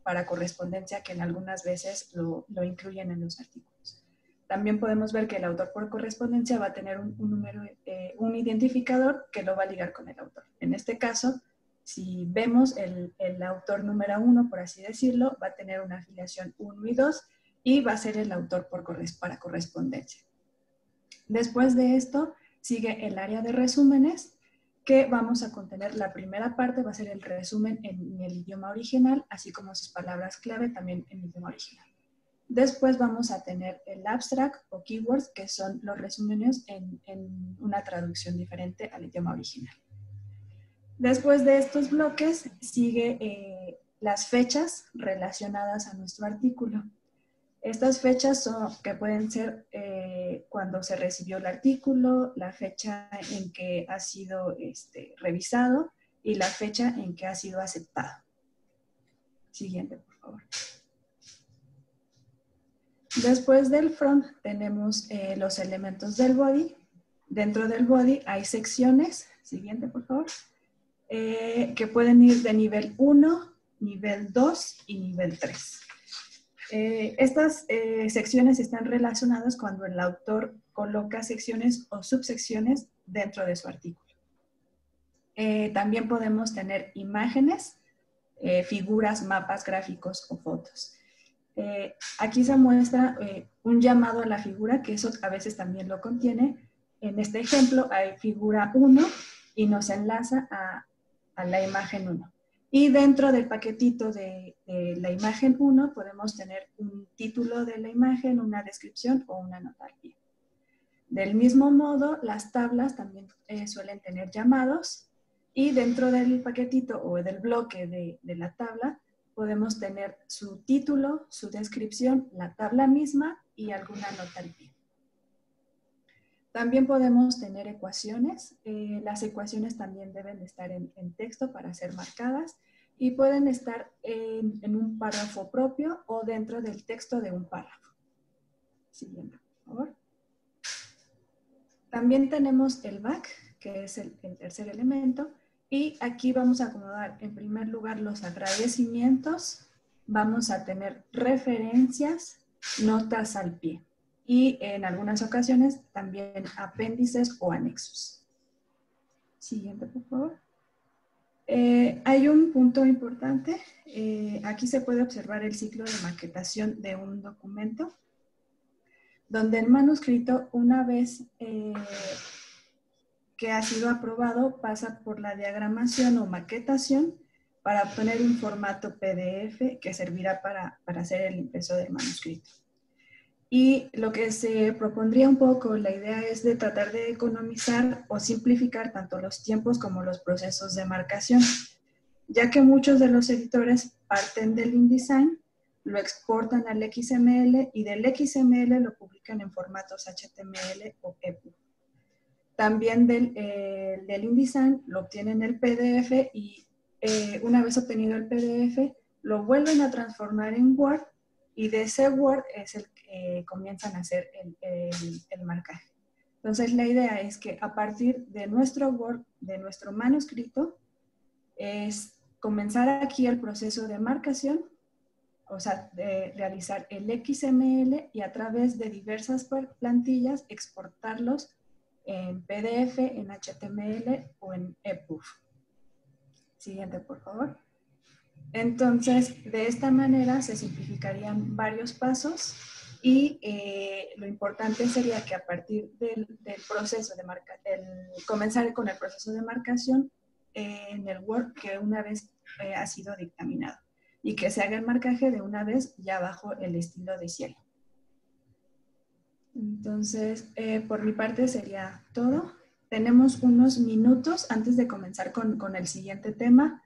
Speaker 6: para correspondencia que en algunas veces lo, incluyen en los artículos. También podemos ver que el autor por correspondencia va a tener un, número, eh, un identificador que lo va a ligar con el autor. En este caso, si vemos el, el autor número uno, por así decirlo, va a tener una afiliación 1 y 2 y va a ser el autor para correspondencia. Después de esto sigue el área de resúmenes, que vamos a contener la primera parte, va a ser el resumen en el idioma original, así como sus palabras clave también en el idioma original. Después vamos a tener el abstract o keywords, que son los resúmenes en, una traducción diferente al idioma original. Después de estos bloques sigue eh, las fechas relacionadas a nuestro artículo. Estas fechas son, que pueden ser eh, cuando se recibió el artículo, la fecha en que ha sido este, revisado y la fecha en que ha sido aceptado. Siguiente, por favor. Después del front tenemos eh, los elementos del body. Dentro del body hay secciones, siguiente por favor, eh, que pueden ir de nivel 1, nivel 2 y nivel 3. Eh, estas eh, secciones están relacionadas cuando el autor coloca secciones o subsecciones dentro de su artículo. Eh, también podemos tener imágenes, figuras, mapas, gráficos o fotos. aquí se muestra un llamado a la figura, que eso a veces también lo contiene. En este ejemplo hay figura 1 y nos enlaza a, a la imagen 1. Y dentro del paquetito de, la imagen 1 podemos tener un título de la imagen, una descripción o una nota Del mismo modo, las tablas también eh, suelen tener llamados y dentro del paquetito o del bloque de, la tabla podemos tener su título, su descripción, la tabla misma y alguna nota también podemos tener ecuaciones. Eh, las ecuaciones también deben estar en, texto para ser marcadas y pueden estar en, un párrafo propio o dentro del texto de un párrafo. Siguiente, por También tenemos el back, que es el tercer elemento, y aquí vamos a acomodar en primer lugar los agradecimientos, vamos a tener referencias, notas al pie y en algunas ocasiones también apéndices o anexos. Siguiente, por favor. Eh, hay un punto importante. Eh, aquí se puede observar el ciclo de maquetación de un documento, donde el manuscrito, una vez eh, que ha sido aprobado, pasa por la diagramación o maquetación para obtener un formato PDF que servirá para, para hacer el impreso del manuscrito. Y lo que se propondría un poco, la idea es de tratar de economizar o simplificar tanto los tiempos como los procesos de marcación, ya que muchos de los editores parten del InDesign, lo exportan al XML y del XML lo publican en formatos HTML o EPUB. También eh, del, InDesign lo obtienen el PDF y eh, una vez obtenido el PDF lo vuelven a transformar en Word y de ese Word es el eh, comienzan a hacer el, el, el, marcaje. Entonces la idea es que a partir de nuestro Word, de nuestro manuscrito, es comenzar aquí el proceso de marcación, o sea, de realizar el XML y a través de diversas plantillas exportarlos en PDF, en HTML o en EPUB. Siguiente, por favor. Entonces, de esta manera se simplificarían varios pasos y eh, lo importante sería que a partir del, proceso de marca, comenzar con el proceso de marcación eh, en el Word que una vez eh, ha sido dictaminado y que se haga el marcaje de una vez ya bajo el estilo de cielo. Entonces, por mi parte sería todo. Tenemos unos minutos antes de comenzar con, con el siguiente tema.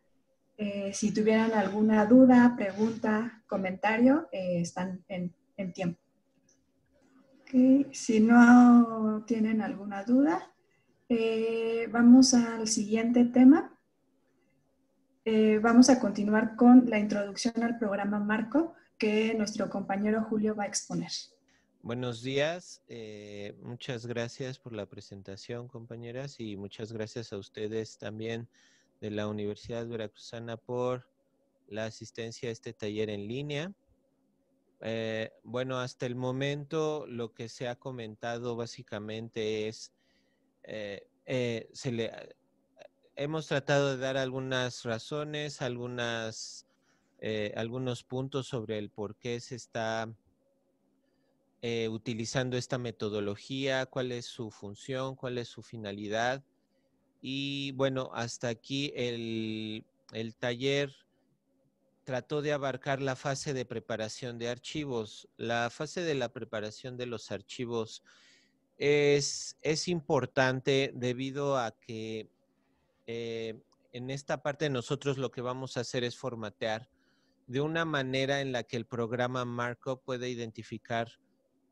Speaker 6: si tuvieran alguna duda, pregunta, comentario, están en, en tiempo. Si no tienen alguna duda, eh, vamos al siguiente tema. Eh, vamos a continuar con la introducción al programa Marco que nuestro compañero Julio va a exponer.
Speaker 5: Buenos días, eh, muchas gracias por la presentación, compañeras, y muchas gracias a ustedes también de la Universidad Veracruzana por la asistencia a este taller en línea. Eh, bueno, hasta el momento lo que se ha comentado básicamente es, eh, eh, hemos tratado de dar algunas razones, algunas, algunos puntos sobre el por qué se está utilizando esta metodología, cuál es su función, cuál es su finalidad. Y bueno, hasta aquí el taller trató de abarcar la fase de preparación de archivos. La fase de la preparación de los archivos es, importante debido a que eh, en esta parte nosotros lo que vamos a hacer es formatear de una manera en la que el programa Marco puede identificar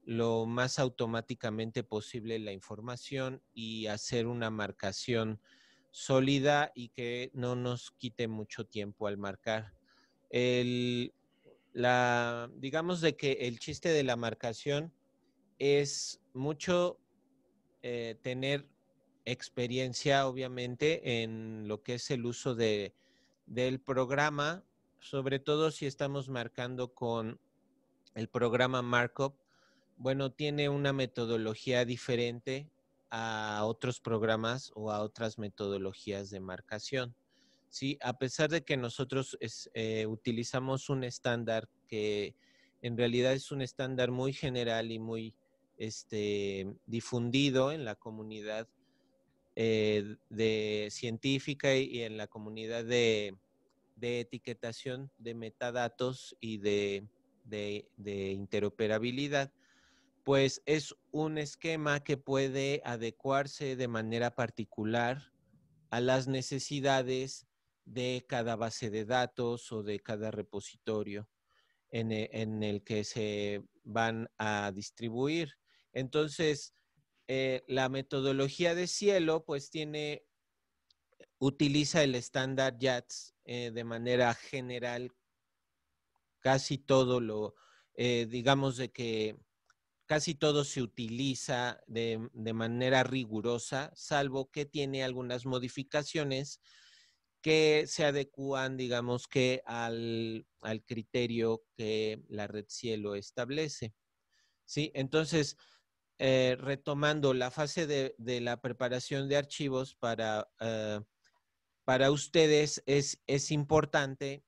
Speaker 5: lo más automáticamente posible la información y hacer una marcación sólida y que no nos quite mucho tiempo al marcar el, la, digamos de que el chiste de la marcación es mucho eh, tener experiencia, obviamente, en lo que es el uso de, del programa, sobre todo si estamos marcando con el programa Markup. Bueno, tiene una metodología diferente a otros programas o a otras metodologías de marcación. ¿sí? A pesar de que nosotros eh, utilizamos un estándar que en realidad es un estándar muy general y muy este, difundido en la comunidad eh, científica y, en la comunidad de, etiquetación de metadatos y de, de interoperabilidad, pues es un esquema que puede adecuarse de manera particular a las necesidades de cada base de datos o de cada repositorio en, e, el que se van a distribuir. Entonces, eh, la metodología de cielo pues tiene, utiliza el estándar JATS eh, de manera general, casi todo lo, eh, digamos de que casi todo se utiliza de, manera rigurosa, salvo que tiene algunas modificaciones que se adecúan, digamos que, al, criterio que la red cielo establece. ¿Sí? Entonces, eh, retomando la fase de, la preparación de archivos para, eh, para ustedes es, es importante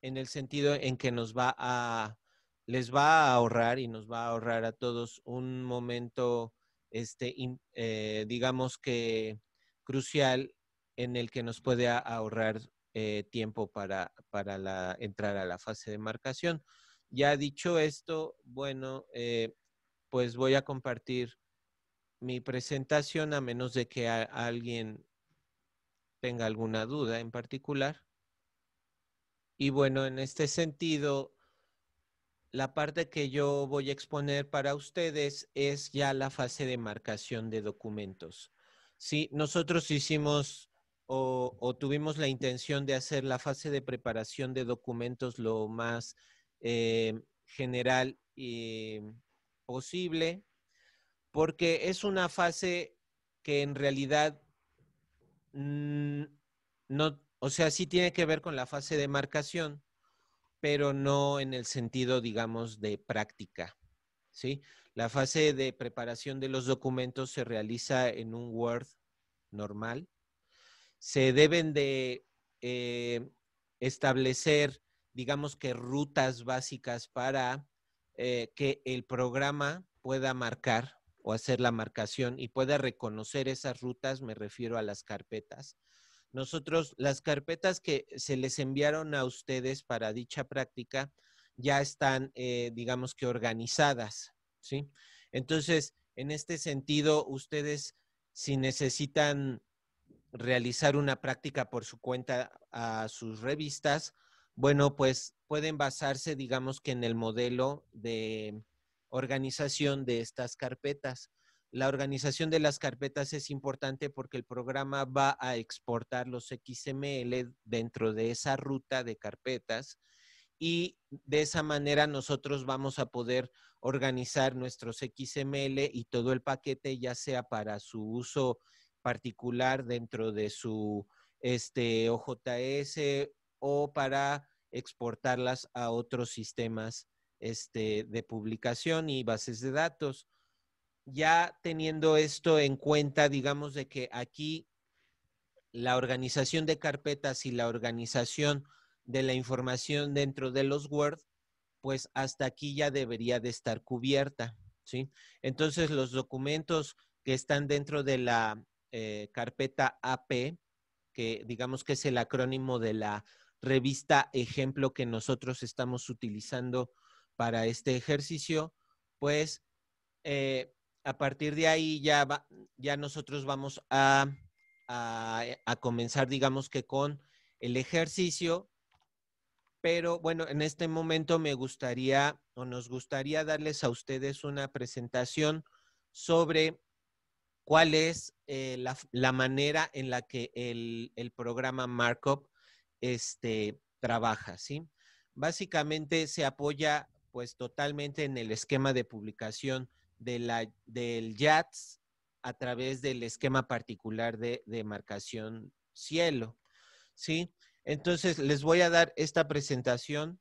Speaker 5: en el sentido en que nos va a, les va a ahorrar y nos va a ahorrar a todos un momento, este, eh, digamos que crucial en el que nos puede ahorrar eh, tiempo para, entrar a la fase de marcación. Ya dicho esto, bueno, eh, pues voy a compartir mi presentación a menos de que alguien tenga alguna duda en particular. Y bueno, en este sentido, la parte que yo voy a exponer para ustedes es ya la fase de marcación de documentos. Sí, nosotros hicimos o, tuvimos la intención de hacer la fase de preparación de documentos lo más eh, general posible, porque es una fase que en realidad no, o sea, sí tiene que ver con la fase de marcación, pero no en el sentido, digamos, de práctica. ¿sí? La fase de preparación de los documentos se realiza en un Word normal se deben de eh, establecer, digamos que rutas básicas para eh, que el programa pueda marcar o hacer la marcación y pueda reconocer esas rutas, me refiero a las carpetas. Nosotros, las carpetas que se les enviaron a ustedes para dicha práctica ya están, eh, digamos que organizadas, ¿sí? Entonces, en este sentido, ustedes si necesitan realizar una práctica por su cuenta a sus revistas, bueno, pues pueden basarse, digamos que en el modelo de organización de estas carpetas. La organización de las carpetas es importante porque el programa va a exportar los XML dentro de esa ruta de carpetas y de esa manera nosotros vamos a poder organizar nuestros XML y todo el paquete, ya sea para su uso particular dentro de su este, OJS o para exportarlas a otros sistemas este, de publicación y bases de datos. Ya teniendo esto en cuenta, digamos de que aquí la organización de carpetas y la organización de la información dentro de los Word, pues hasta aquí ya debería de estar cubierta, ¿sí? Entonces, los documentos que están dentro de la eh, carpeta AP, que digamos que es el acrónimo de la revista ejemplo que nosotros estamos utilizando para este ejercicio, pues eh, a partir de ahí ya, ya nosotros vamos eh, a comenzar, digamos que con el ejercicio, pero bueno, en este momento me gustaría o nos gustaría darles a ustedes una presentación sobre cuál es eh, la, manera en la que el, programa Markup este, trabaja, ¿sí? Básicamente se apoya pues totalmente en el esquema de publicación de la, del JATS a través del esquema particular de marcación cielo, ¿sí? Entonces, les voy a dar esta presentación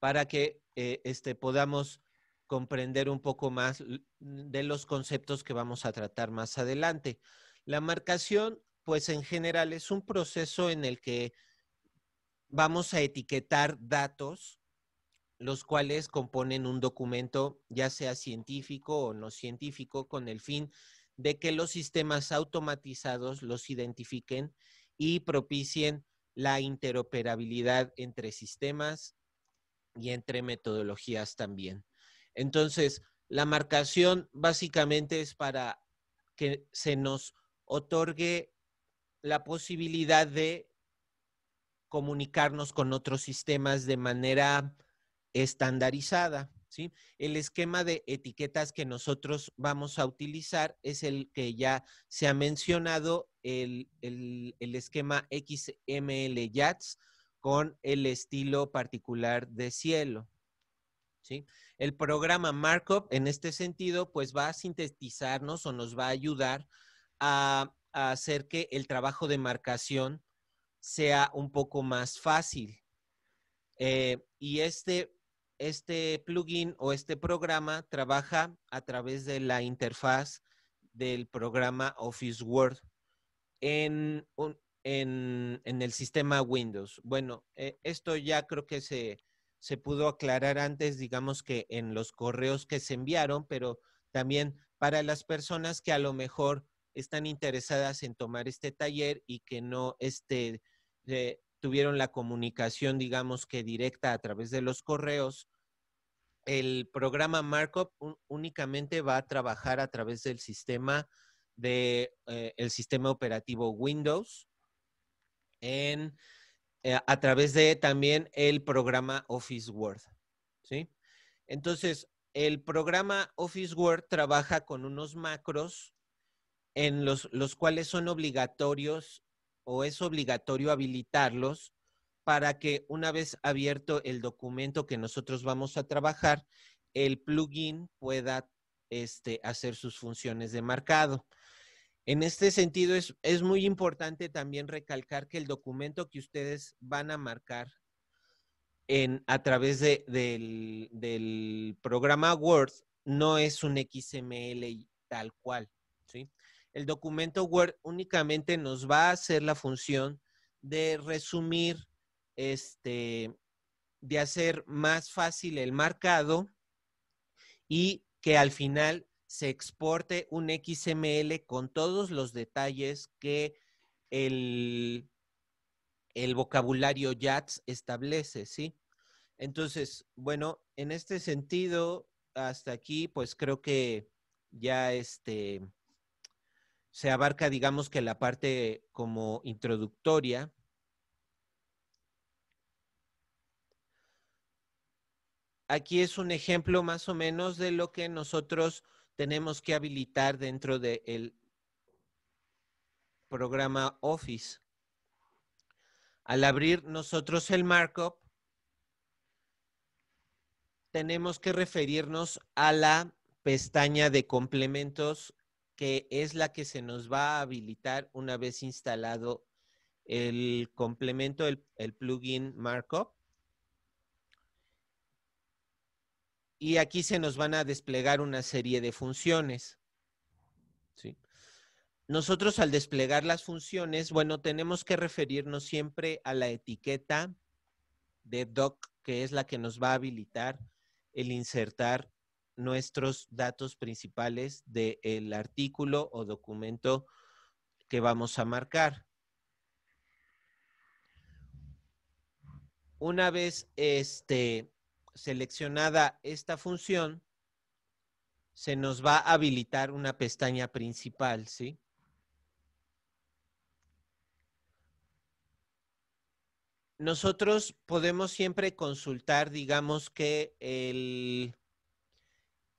Speaker 5: para que eh, este, podamos comprender un poco más de los conceptos que vamos a tratar más adelante. La marcación, pues en general, es un proceso en el que vamos a etiquetar datos, los cuales componen un documento, ya sea científico o no científico, con el fin de que los sistemas automatizados los identifiquen y propicien la interoperabilidad entre sistemas y entre metodologías también. Entonces, la marcación básicamente es para que se nos otorgue la posibilidad de comunicarnos con otros sistemas de manera estandarizada. El esquema de etiquetas que nosotros vamos a utilizar es el que ya se ha mencionado, el, el esquema XML JATS con el estilo particular de cielo. El programa Markup, en este sentido, pues va a sintetizarnos o nos va a ayudar a, hacer que el trabajo de marcación sea un poco más fácil. Eh, y este, este plugin o este programa trabaja a través de la interfaz del programa Office Word en, el sistema Windows. Bueno, eh, esto ya creo que se, se pudo aclarar antes, digamos que en los correos que se enviaron, pero también para las personas que a lo mejor están interesadas en tomar este taller y que no este, eh, tuvieron la comunicación, digamos que directa a través de los correos. El programa Markup únicamente va a trabajar a través del sistema de eh, el sistema operativo Windows en eh, a través de también el programa Office Word. ¿sí? Entonces, el programa Office Word trabaja con unos macros en los, cuales son obligatorios o es obligatorio habilitarlos para que una vez abierto el documento que nosotros vamos a trabajar, el plugin pueda este, hacer sus funciones de marcado. En este sentido, es, muy importante también recalcar que el documento que ustedes van a marcar en, a través del, programa Word no es un XML tal cual. ¿sí? El documento Word únicamente nos va a hacer la función de resumir, este, de hacer más fácil el marcado y que al final se exporte un XML con todos los detalles que el, el vocabulario JATS establece, ¿sí? Entonces, bueno, en este sentido, hasta aquí, pues creo que ya este, se abarca, digamos que la parte como introductoria. Aquí es un ejemplo más o menos de lo que nosotros tenemos que habilitar dentro del programa Office. Al abrir nosotros el markup, tenemos que referirnos a la pestaña de complementos que es la que se nos va a habilitar una vez instalado el complemento, el plugin markup. y aquí se nos van a desplegar una serie de funciones. Nosotros al desplegar las funciones, bueno, tenemos que referirnos siempre a la etiqueta de doc, que es la que nos va a habilitar el insertar nuestros datos principales del artículo o documento que vamos a marcar. Una vez este, seleccionada esta función, se nos va a habilitar una pestaña principal, ¿sí? Nosotros podemos siempre consultar, digamos que el,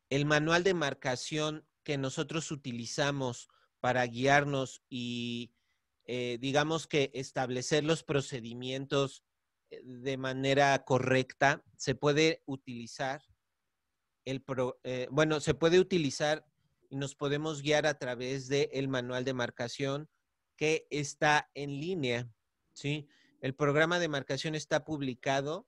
Speaker 5: el manual de marcación que nosotros utilizamos para guiarnos y eh, digamos que establecer los procedimientos eh, de manera correcta, se puede utilizar el eh, bueno, se puede utilizar y nos podemos guiar a través del el manual de marcación que está en línea, ¿sí? El programa de marcación está publicado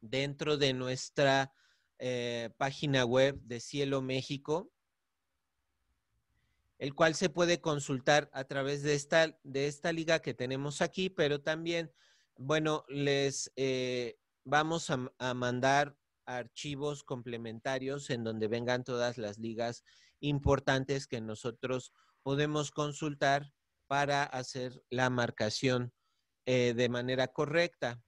Speaker 5: dentro de nuestra eh, página web de Cielo México, el cual se puede consultar a través de esta, de esta liga que tenemos aquí, pero también bueno, les eh, vamos a, mandar archivos complementarios en donde vengan todas las ligas importantes que nosotros podemos consultar para hacer la marcación eh, de manera correcta.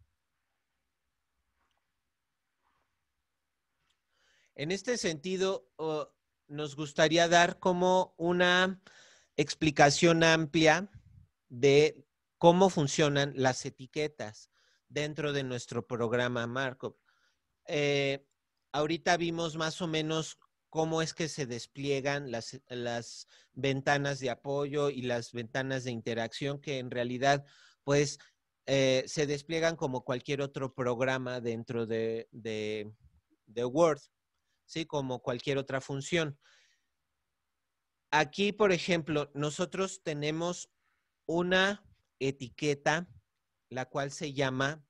Speaker 5: En este sentido, oh, nos gustaría dar como una explicación amplia de cómo funcionan las etiquetas dentro de nuestro programa Marco. Eh, ahorita vimos más o menos cómo es que se despliegan las, ventanas de apoyo y las ventanas de interacción que en realidad pues eh, se despliegan como cualquier otro programa dentro de, de Word, ¿sí? como cualquier otra función. Aquí, por ejemplo, nosotros tenemos una etiqueta, la cual se llama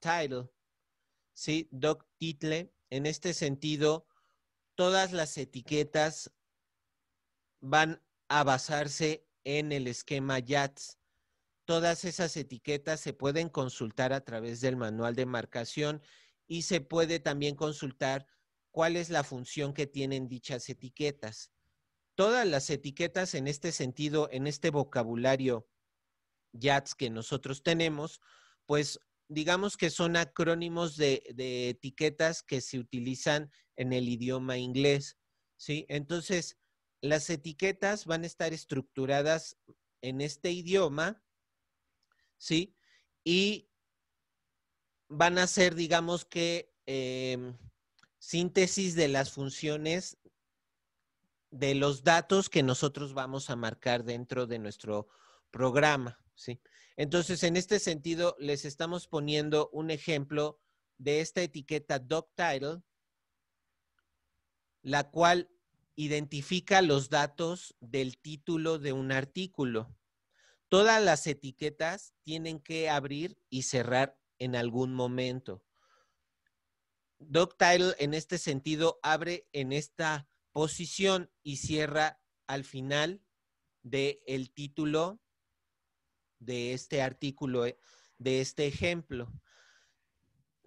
Speaker 5: title, ¿Sí? Doctitle. En este sentido, todas las etiquetas van a basarse en el esquema YATS. Todas esas etiquetas se pueden consultar a través del manual de marcación y se puede también consultar cuál es la función que tienen dichas etiquetas. Todas las etiquetas en este sentido, en este vocabulario YATS que nosotros tenemos, pues digamos que son acrónimos de, etiquetas que se utilizan en el idioma inglés, ¿sí? Entonces, las etiquetas van a estar estructuradas en este idioma, ¿sí? Y van a ser, digamos que, em, síntesis de las funciones de los datos que nosotros vamos a marcar dentro de nuestro programa, entonces, en este sentido, les estamos poniendo un ejemplo de esta etiqueta doc title, la cual identifica los datos del título de un artículo. Todas las etiquetas tienen que abrir y cerrar en algún momento. DocTitle en este sentido abre en esta posición y cierra al final del el título de este artículo, eh, de este ejemplo.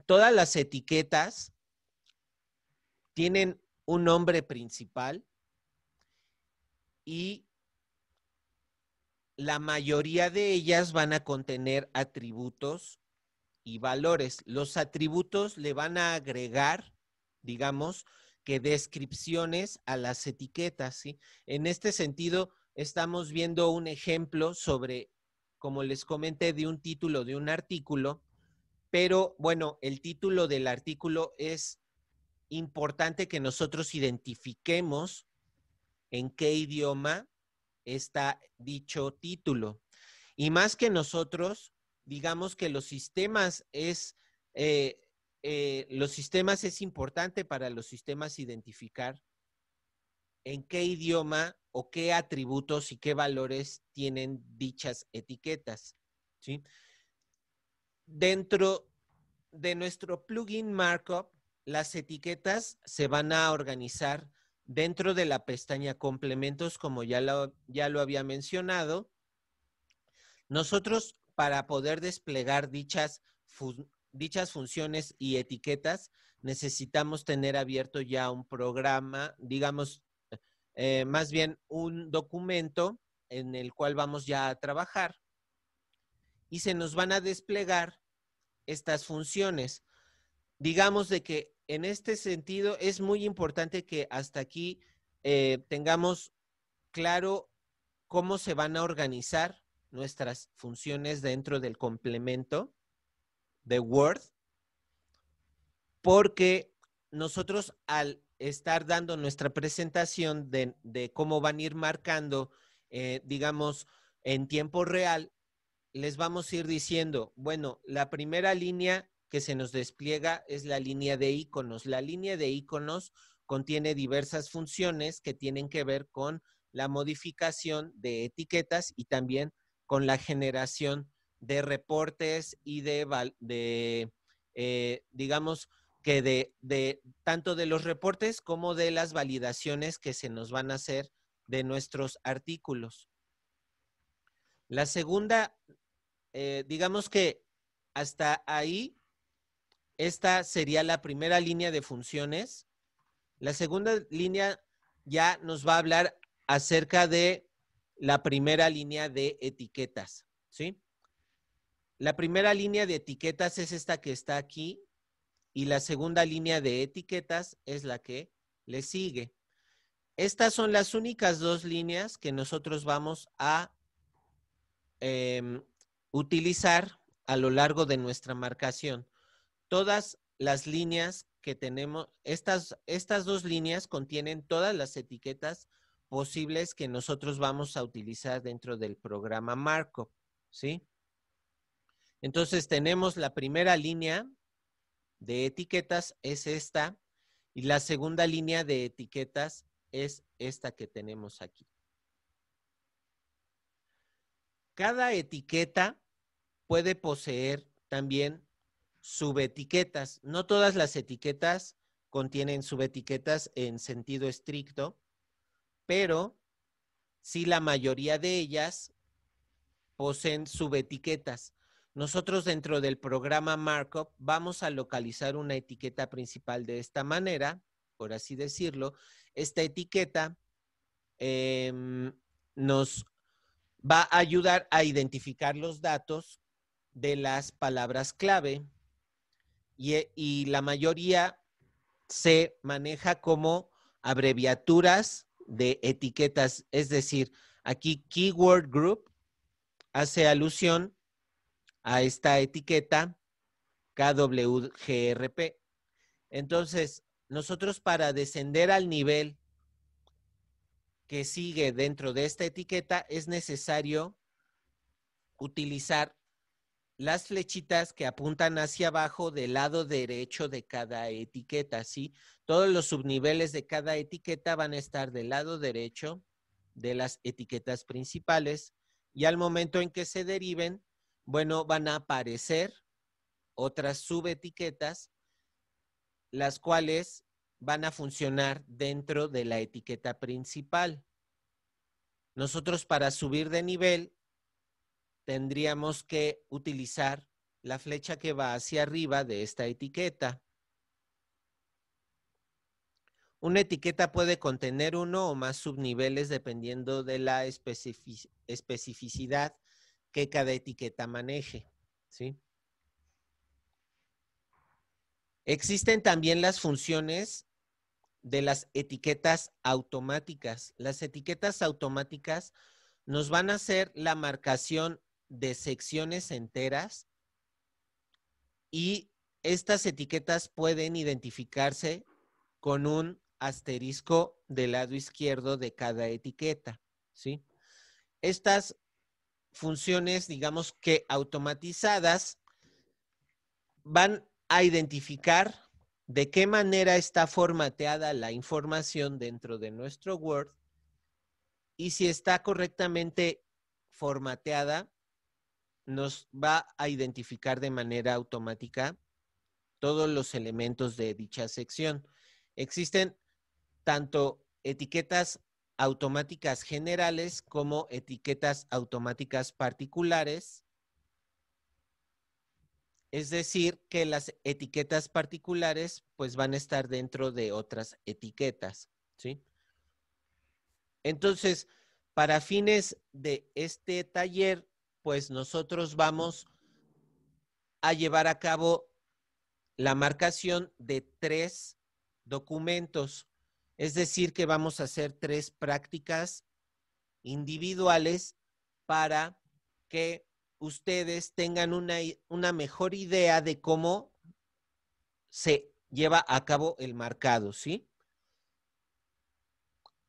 Speaker 5: Todas las etiquetas tienen un nombre principal y la mayoría de ellas van a contener atributos y valores. Los atributos le van a agregar, digamos, que descripciones a las etiquetas. En este sentido, estamos viendo un ejemplo sobre como les comenté, de un título de un artículo, pero bueno, el título del artículo es importante que nosotros identifiquemos en qué idioma está dicho título. Y más que nosotros, digamos que los sistemas es, eh, eh, los sistemas es importante para los sistemas identificar en qué idioma o qué atributos y qué valores tienen dichas etiquetas. ¿sí? Dentro de nuestro plugin markup, las etiquetas se van a organizar dentro de la pestaña complementos, como ya lo, ya lo había mencionado. Nosotros, para poder desplegar dichas, dichas funciones y etiquetas, necesitamos tener abierto ya un programa, digamos, eh, más bien un documento en el cual vamos ya a trabajar y se nos van a desplegar estas funciones. Digamos de que en este sentido es muy importante que hasta aquí eh, tengamos claro cómo se van a organizar nuestras funciones dentro del complemento de Word, porque nosotros al estar dando nuestra presentación de, cómo van a ir marcando, eh, digamos, en tiempo real, les vamos a ir diciendo, bueno, la primera línea que se nos despliega es la línea de iconos. La línea de iconos contiene diversas funciones que tienen que ver con la modificación de etiquetas y también con la generación de reportes y de, eh, digamos, que de, tanto de los reportes como de las validaciones que se nos van a hacer de nuestros artículos. La segunda, eh, digamos que hasta ahí, esta sería la primera línea de funciones. La segunda línea ya nos va a hablar acerca de la primera línea de etiquetas, ¿sí? La primera línea de etiquetas es esta que está aquí, y la segunda línea de etiquetas es la que le sigue. Estas son las únicas dos líneas que nosotros vamos a em, utilizar a lo largo de nuestra marcación. Todas las líneas que tenemos, estas, estas dos líneas contienen todas las etiquetas posibles que nosotros vamos a utilizar dentro del programa Marco, ¿sí? Entonces tenemos la primera línea de etiquetas es esta y la segunda línea de etiquetas es esta que tenemos aquí. Cada etiqueta puede poseer también subetiquetas. No todas las etiquetas contienen subetiquetas en sentido estricto, pero sí la mayoría de ellas poseen subetiquetas. Nosotros dentro del programa Markup vamos a localizar una etiqueta principal de esta manera, por así decirlo. Esta etiqueta em, nos va a ayudar a identificar los datos de las palabras clave y, eh, y la mayoría se maneja como abreviaturas de etiquetas, es decir, aquí Keyword Group hace alusión a esta etiqueta KWGRP. Entonces, nosotros para descender al nivel que sigue dentro de esta etiqueta es necesario utilizar las flechitas que apuntan hacia abajo del lado derecho de cada etiqueta, Todos los subniveles de cada etiqueta van a estar del lado derecho de las etiquetas principales y al momento en que se deriven, bueno, van a aparecer otras subetiquetas, las cuales van a funcionar dentro de la etiqueta principal. Nosotros para subir de nivel tendríamos que utilizar la flecha que va hacia arriba de esta etiqueta. Una etiqueta puede contener uno o más subniveles dependiendo de la especificidad que cada etiqueta maneje. ¿sí? Existen también las funciones de las etiquetas automáticas. Las etiquetas automáticas nos van a hacer la marcación de secciones enteras y estas etiquetas pueden identificarse con un asterisco del lado izquierdo de cada etiqueta, ¿sí? Estas funciones, digamos que automatizadas, van a identificar de qué manera está formateada la información dentro de nuestro Word y si está correctamente formateada, nos va a identificar de manera automática todos los elementos de dicha sección. Existen tanto etiquetas automáticas generales como etiquetas automáticas particulares. Es decir, que las etiquetas particulares pues van a estar dentro de otras etiquetas, ¿sí? Entonces, para fines de este taller, pues nosotros vamos a llevar a cabo la marcación de tres documentos. Es decir, que vamos a hacer tres prácticas individuales para que ustedes tengan una, mejor idea de cómo se lleva a cabo el marcado, ¿sí?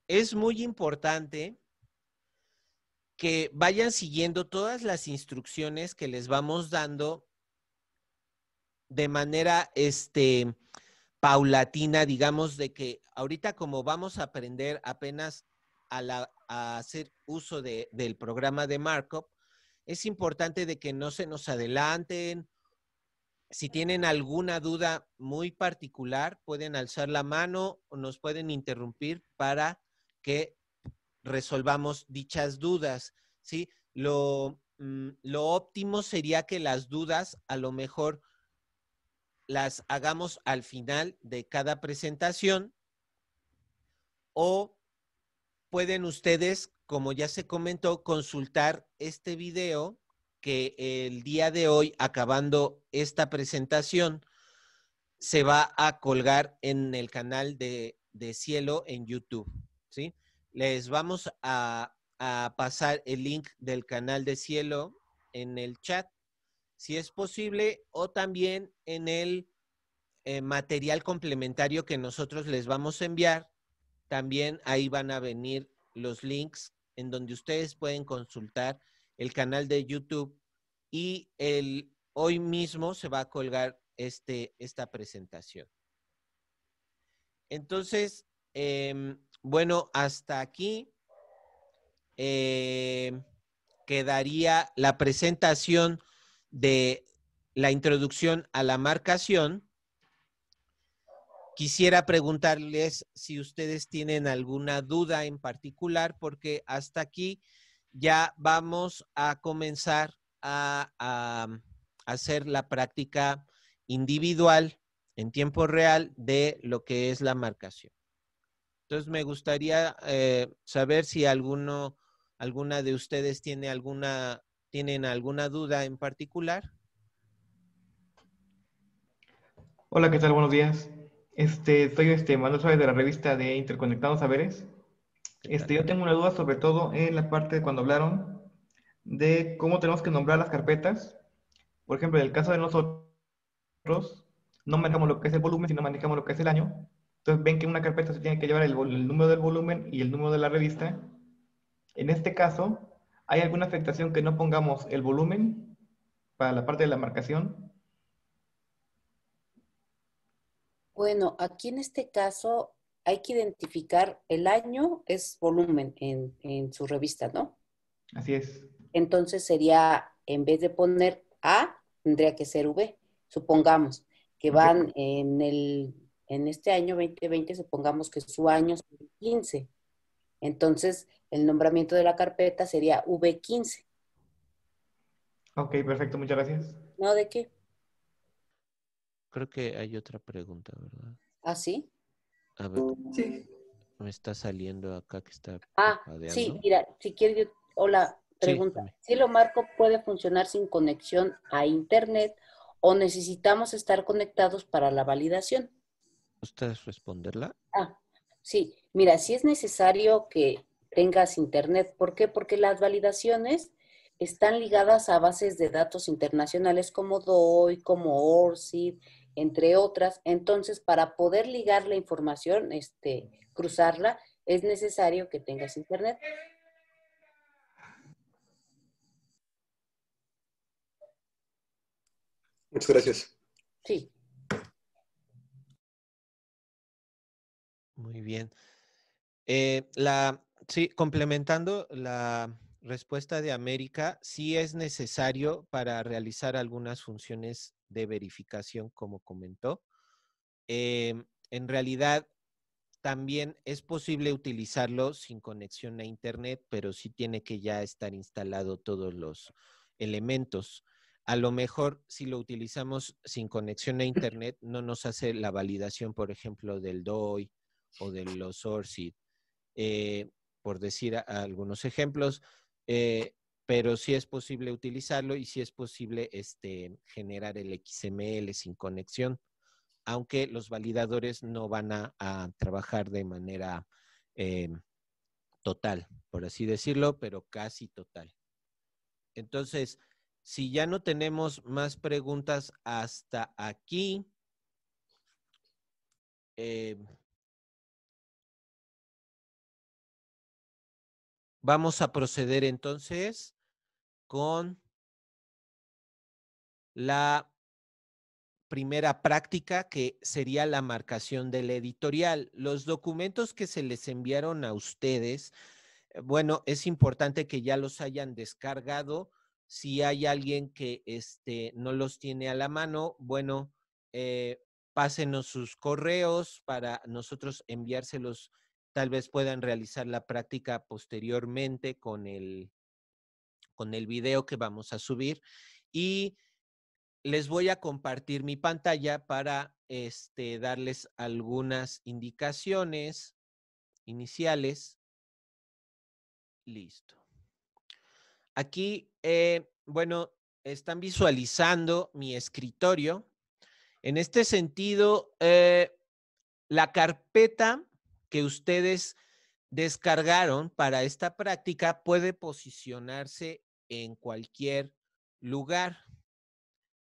Speaker 5: Es muy importante que vayan siguiendo todas las instrucciones que les vamos dando de manera este, paulatina, digamos, de que ahorita como vamos a aprender apenas a, hacer uso del programa de Markov, es importante de que no se nos adelanten. Si tienen alguna duda muy particular, pueden alzar la mano o nos pueden interrumpir para que resolvamos dichas dudas. ¿sí? Lo, mm, lo óptimo sería que las dudas a lo mejor las hagamos al final de cada presentación o pueden ustedes, como ya se comentó, consultar este video que el día de hoy, acabando esta presentación, se va a colgar en el canal de, Cielo en YouTube. ¿sí? Les vamos a pasar el link del canal de Cielo en el chat si es posible, o también en el eh, material complementario que nosotros les vamos a enviar. También ahí van a venir los links en donde ustedes pueden consultar el canal de YouTube y el, hoy mismo se va a colgar este, esta presentación. Entonces, em, bueno, hasta aquí em, quedaría la presentación de la introducción a la marcación, quisiera preguntarles si ustedes tienen alguna duda en particular, porque hasta aquí ya vamos a comenzar a, mm, hacer la práctica individual en tiempo real de lo que es la marcación. Entonces, me gustaría eh, saber si alguno, alguna de ustedes tiene alguna ¿Tienen alguna duda en particular? Hola, ¿qué tal? Buenos días. Este, soy este Manuel Suárez de la revista de Interconectados Saberes. Este, yo tengo una duda sobre todo en la parte de cuando hablaron de cómo tenemos que nombrar las carpetas. Por ejemplo, en el caso de nosotros, no manejamos lo que es el volumen, sino manejamos lo que es el año. Entonces ven que en una carpeta se tiene que llevar el número del volumen y el número de la revista. En este caso, ¿Hay alguna afectación que no pongamos el volumen para la parte de la marcación?
Speaker 2: Bueno, aquí en este caso hay que identificar el año es volumen en, su revista, ¿no? Así es. Entonces sería, en vez de poner A, tendría que ser V. Supongamos que van en, el, en este año 2020, supongamos que su año es 15. Entonces, el nombramiento de la carpeta sería V15.
Speaker 5: Ok, perfecto, muchas gracias. No, ¿de qué? Creo que hay otra pregunta, ¿verdad? ¿Ah, sí? A ver. Sí. Me está saliendo
Speaker 2: acá que está. Ah, sí, mira, si quieres, yo. Hola, pregunta. si lo marco puede funcionar sin conexión a Internet o necesitamos estar conectados para la validación.
Speaker 5: ¿Ustedes responderla?
Speaker 2: Ah, sí. Mira, sí es necesario que tengas internet, ¿por qué? Porque las validaciones están ligadas a bases de datos internacionales como DOI, como ORCID, entre otras. Entonces, para poder ligar la información, este, cruzarla, es necesario que tengas internet.
Speaker 7: Muchas gracias. Sí.
Speaker 5: Muy bien. Eh, la, sí, complementando la respuesta de América, sí es necesario para realizar algunas funciones de verificación, como comentó. Eh, en realidad, también es posible utilizarlo sin conexión a Internet, pero sí tiene que ya estar instalado todos los elementos. A lo mejor si lo utilizamos sin conexión a Internet, no nos hace la validación, por ejemplo, del DOI o de los ORCID eh, por decir algunos ejemplos, eh, pero sí es posible utilizarlo y sí es posible este, generar el XML sin conexión, aunque los validadores no van a, trabajar de manera eh, total, por así decirlo, pero casi total. Entonces, si ya no tenemos más preguntas hasta aquí,
Speaker 7: eh, Vamos a proceder entonces con la primera práctica
Speaker 5: que sería la marcación del editorial. Los documentos que se les enviaron a ustedes, eh, bueno, es importante que ya los hayan descargado. Si hay alguien que este, no los tiene a la mano, bueno, eh, pásenos sus correos para nosotros enviárselos tal vez puedan realizar la práctica posteriormente con el, con video que vamos a subir. Y les voy a compartir mi pantalla para este, darles algunas indicaciones iniciales. Listo. Aquí, eh, bueno, están visualizando mi escritorio. En este sentido, eh, la carpeta que ustedes descargaron para esta práctica puede posicionarse en cualquier lugar.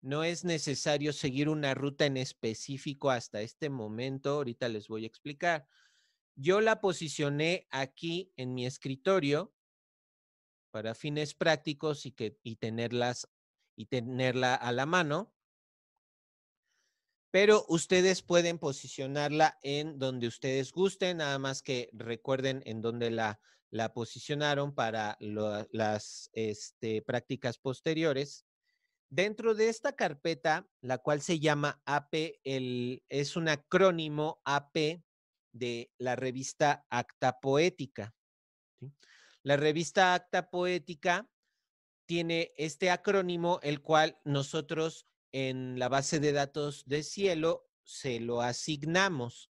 Speaker 5: No es necesario seguir una ruta en específico hasta este momento, ahorita les voy a explicar. Yo la posicioné aquí en mi escritorio para fines prácticos y, que, tenerlas, y tenerla a la mano pero ustedes pueden posicionarla en donde ustedes gusten, nada más que recuerden en dónde la, la posicionaron para las este, prácticas posteriores. Dentro de esta carpeta, la cual se llama AP, es un acrónimo AP de la revista Acta Poética. La revista Acta Poética tiene este acrónimo, el cual nosotros en la base de datos de Cielo se lo asignamos.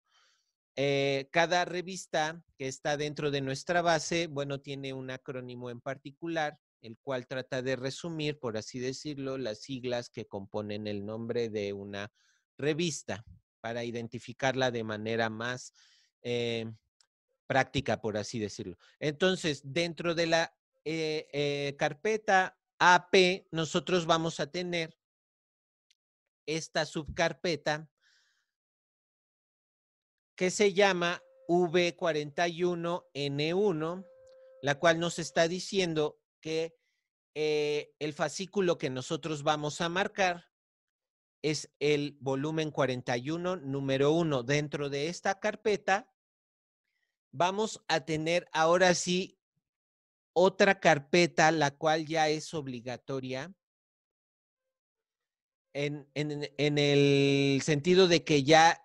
Speaker 5: Eh, cada revista que está dentro de nuestra base, bueno, tiene un acrónimo en particular, el cual trata de resumir, por así decirlo, las siglas que componen el nombre de una revista para identificarla de manera más eh, práctica, por así decirlo. Entonces, dentro de la eh, carpeta AP, nosotros vamos a tener esta subcarpeta que se llama V41N1, la cual nos está diciendo que eh, el fascículo que nosotros vamos a marcar es el volumen 41, número 1. Dentro de esta carpeta vamos a tener ahora sí otra carpeta, la cual ya es obligatoria, en, el sentido de que ya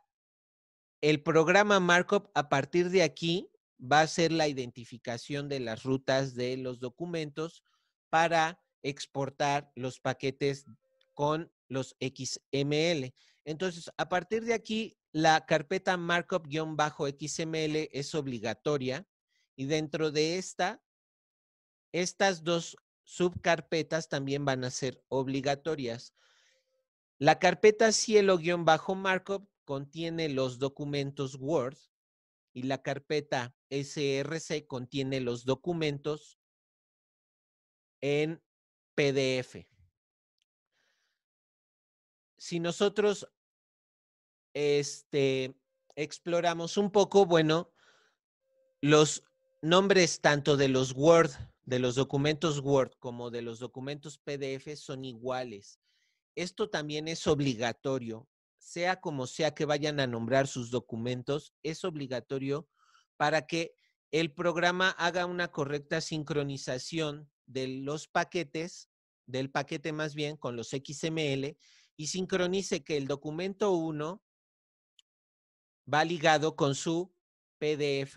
Speaker 5: el programa Markup a partir de aquí va a ser la identificación de las rutas de los documentos para exportar los paquetes con los XML. Entonces, a partir de aquí, la carpeta markup-xml es obligatoria y dentro de esta, estas dos subcarpetas también van a ser obligatorias. La carpeta cielo-markup contiene los documentos Word y la carpeta
Speaker 7: SRC contiene los documentos en PDF. Si nosotros
Speaker 5: este, exploramos un poco, bueno, los nombres tanto de los Word, de los documentos Word como de los documentos PDF son iguales esto también es obligatorio, sea como sea que vayan a nombrar sus documentos, es obligatorio para que el programa haga una correcta sincronización de los paquetes, del paquete más bien, con los XML y sincronice que el documento 1 va ligado con su PDF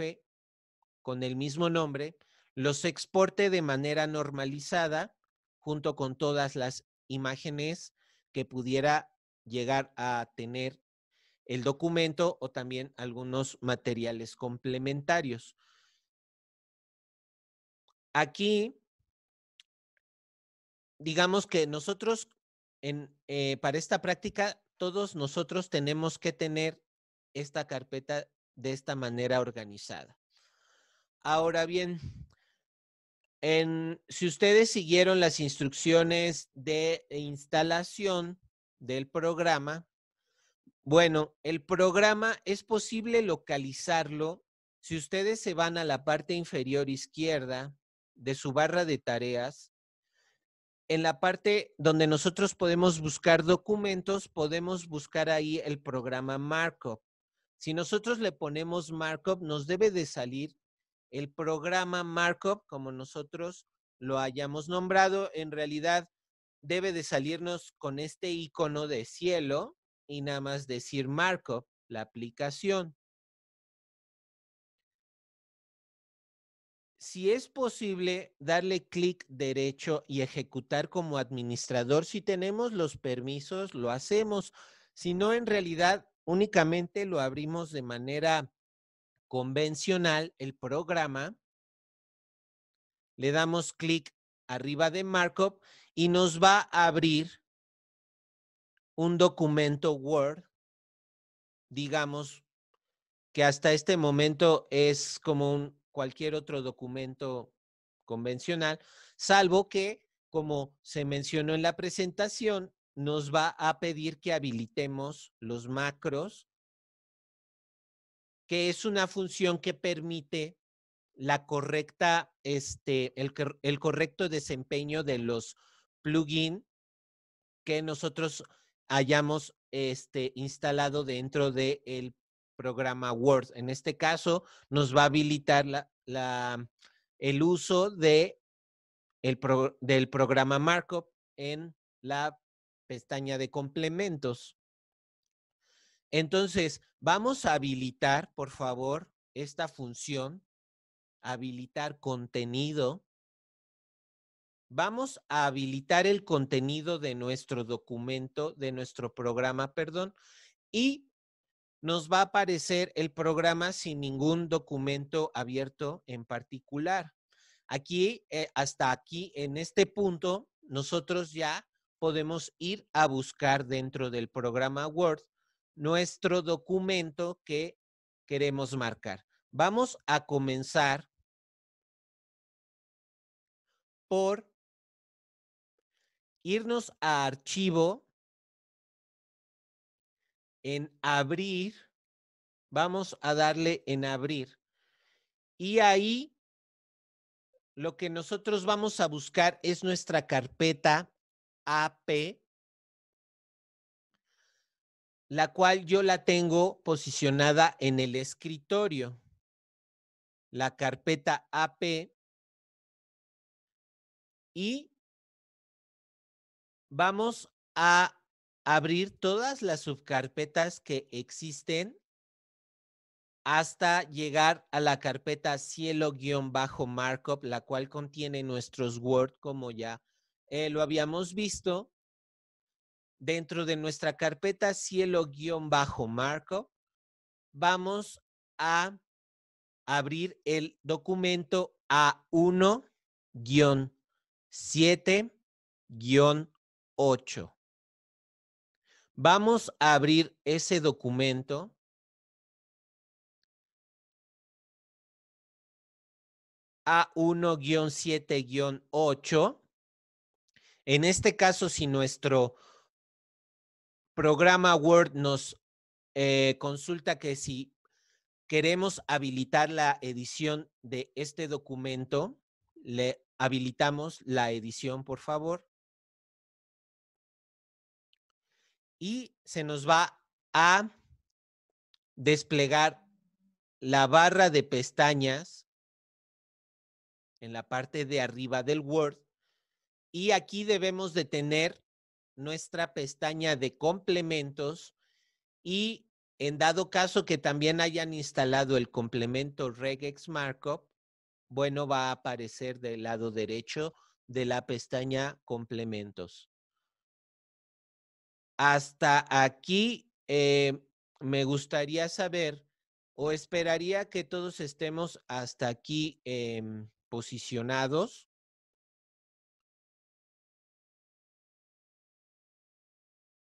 Speaker 5: con el mismo nombre, los exporte de manera normalizada junto con todas las imágenes, que pudiera llegar a tener el documento o también algunos materiales complementarios. Aquí, digamos que nosotros, eh, para esta práctica, todos nosotros tenemos que tener esta carpeta de esta manera organizada. Ahora bien, si ustedes siguieron las instrucciones de instalación del programa, bueno, el programa es posible localizarlo si ustedes se van a la parte inferior izquierda de su barra de tareas. En la parte donde nosotros podemos buscar documentos, podemos buscar ahí el programa Markup. Si nosotros le ponemos Markup, nos debe de salir el programa markup, como nosotros lo hayamos nombrado, en realidad debe de salirnos con este icono de cielo y nada más decir markup, la aplicación. Si es posible, darle clic derecho y ejecutar como administrador. Si tenemos los permisos, lo hacemos. Si no, en realidad únicamente lo abrimos de manera convencional, el programa, le damos clic arriba de markup y nos va a abrir un documento Word, digamos que hasta este momento es como cualquier otro documento convencional, salvo que, como se mencionó en la presentación, nos va a pedir que habilitemos los macros que es una función que permite la correcta, este, el, correcto desempeño de los plugins que nosotros hayamos este, instalado dentro del programa Word. En este caso, nos va a habilitar el uso de del programa Markup en la pestaña de complementos. Entonces, vamos a habilitar, por favor, esta función, habilitar contenido. Vamos a habilitar el contenido de nuestro documento, de nuestro programa, perdón, y nos va a aparecer el programa sin ningún documento abierto en particular. Aquí, eh, hasta aquí, en este punto, nosotros ya podemos ir a buscar dentro del programa Word
Speaker 7: nuestro documento que queremos marcar. Vamos a comenzar por irnos a archivo, en
Speaker 5: abrir, vamos a darle en abrir. Y ahí lo que nosotros vamos a buscar es nuestra carpeta AP la cual yo
Speaker 7: la tengo posicionada en el escritorio. La carpeta AP y vamos a abrir todas las subcarpetas
Speaker 5: que existen hasta llegar a la carpeta cielo-markup, la cual contiene nuestros Word como ya eh, lo habíamos visto dentro de nuestra carpeta cielo-marco, vamos a abrir el documento A1-7-8.
Speaker 7: Vamos a abrir ese documento. A1-7-8.
Speaker 5: En este caso, si nuestro programa Word nos eh, consulta que si queremos habilitar la edición de este documento, le habilitamos la edición, por favor.
Speaker 7: Y se nos va a desplegar la barra de pestañas
Speaker 5: en la parte de arriba del Word. Y aquí debemos de tener nuestra pestaña de complementos y en dado caso que también hayan instalado el complemento regex markup, bueno, va a aparecer del lado derecho de la pestaña complementos. Hasta aquí eh, me gustaría saber o esperaría que todos estemos hasta
Speaker 7: aquí em, posicionados.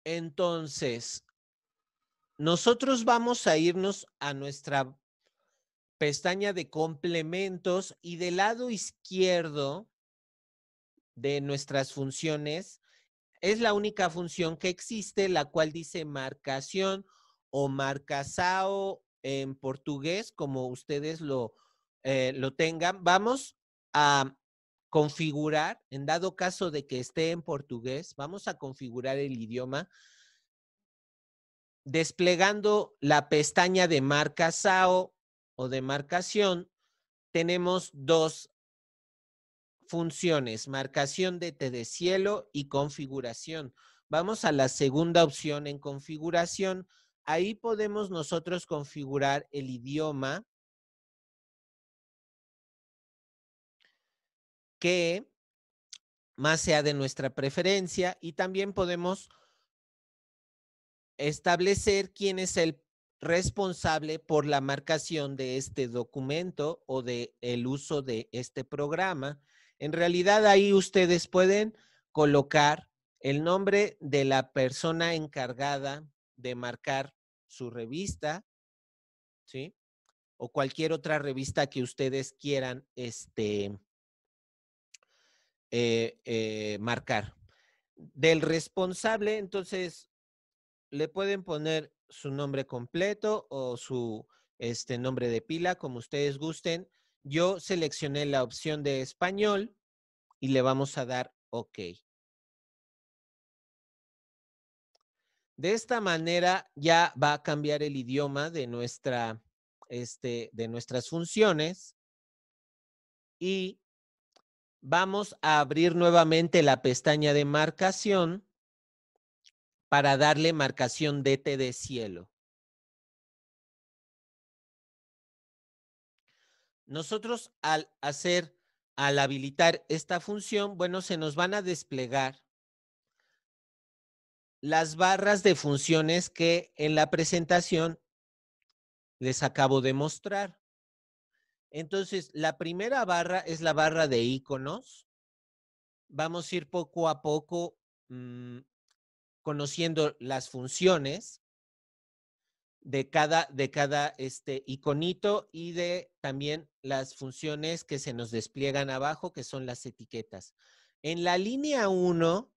Speaker 7: Entonces,
Speaker 5: nosotros vamos a irnos a nuestra pestaña de complementos y del lado izquierdo de nuestras funciones es la única función que existe, la cual dice marcación o marcasao en portugués, como ustedes lo, eh, lo tengan. Vamos a configurar, en dado caso de que esté en portugués, vamos a configurar el idioma desplegando la pestaña de marca SAO o de marcación, tenemos dos funciones, marcación de T de cielo y configuración. Vamos a la segunda opción en configuración. Ahí
Speaker 7: podemos nosotros configurar el idioma que más sea de nuestra
Speaker 5: preferencia y también podemos establecer quién es el responsable por la marcación de este documento o de el uso de este programa. En realidad ahí ustedes pueden colocar el nombre de la persona encargada de marcar su revista, ¿sí? O cualquier otra revista que ustedes quieran este, eh, eh, marcar. Del responsable, entonces, le pueden poner su nombre completo o su este, nombre de pila, como ustedes gusten. Yo seleccioné la opción de español y le vamos a dar OK. De esta manera ya va a cambiar el idioma de, nuestra, este, de nuestras funciones y Vamos a abrir nuevamente la pestaña de
Speaker 7: marcación para darle marcación DT de cielo. Nosotros
Speaker 5: al hacer, al habilitar esta función, bueno, se nos van a desplegar las barras de funciones que en la presentación les acabo de mostrar. Entonces, la primera barra es la barra de iconos. Vamos a ir poco a poco mm, conociendo las funciones de cada, este iconito y de también las funciones que se nos despliegan abajo, que son las etiquetas. En la línea 1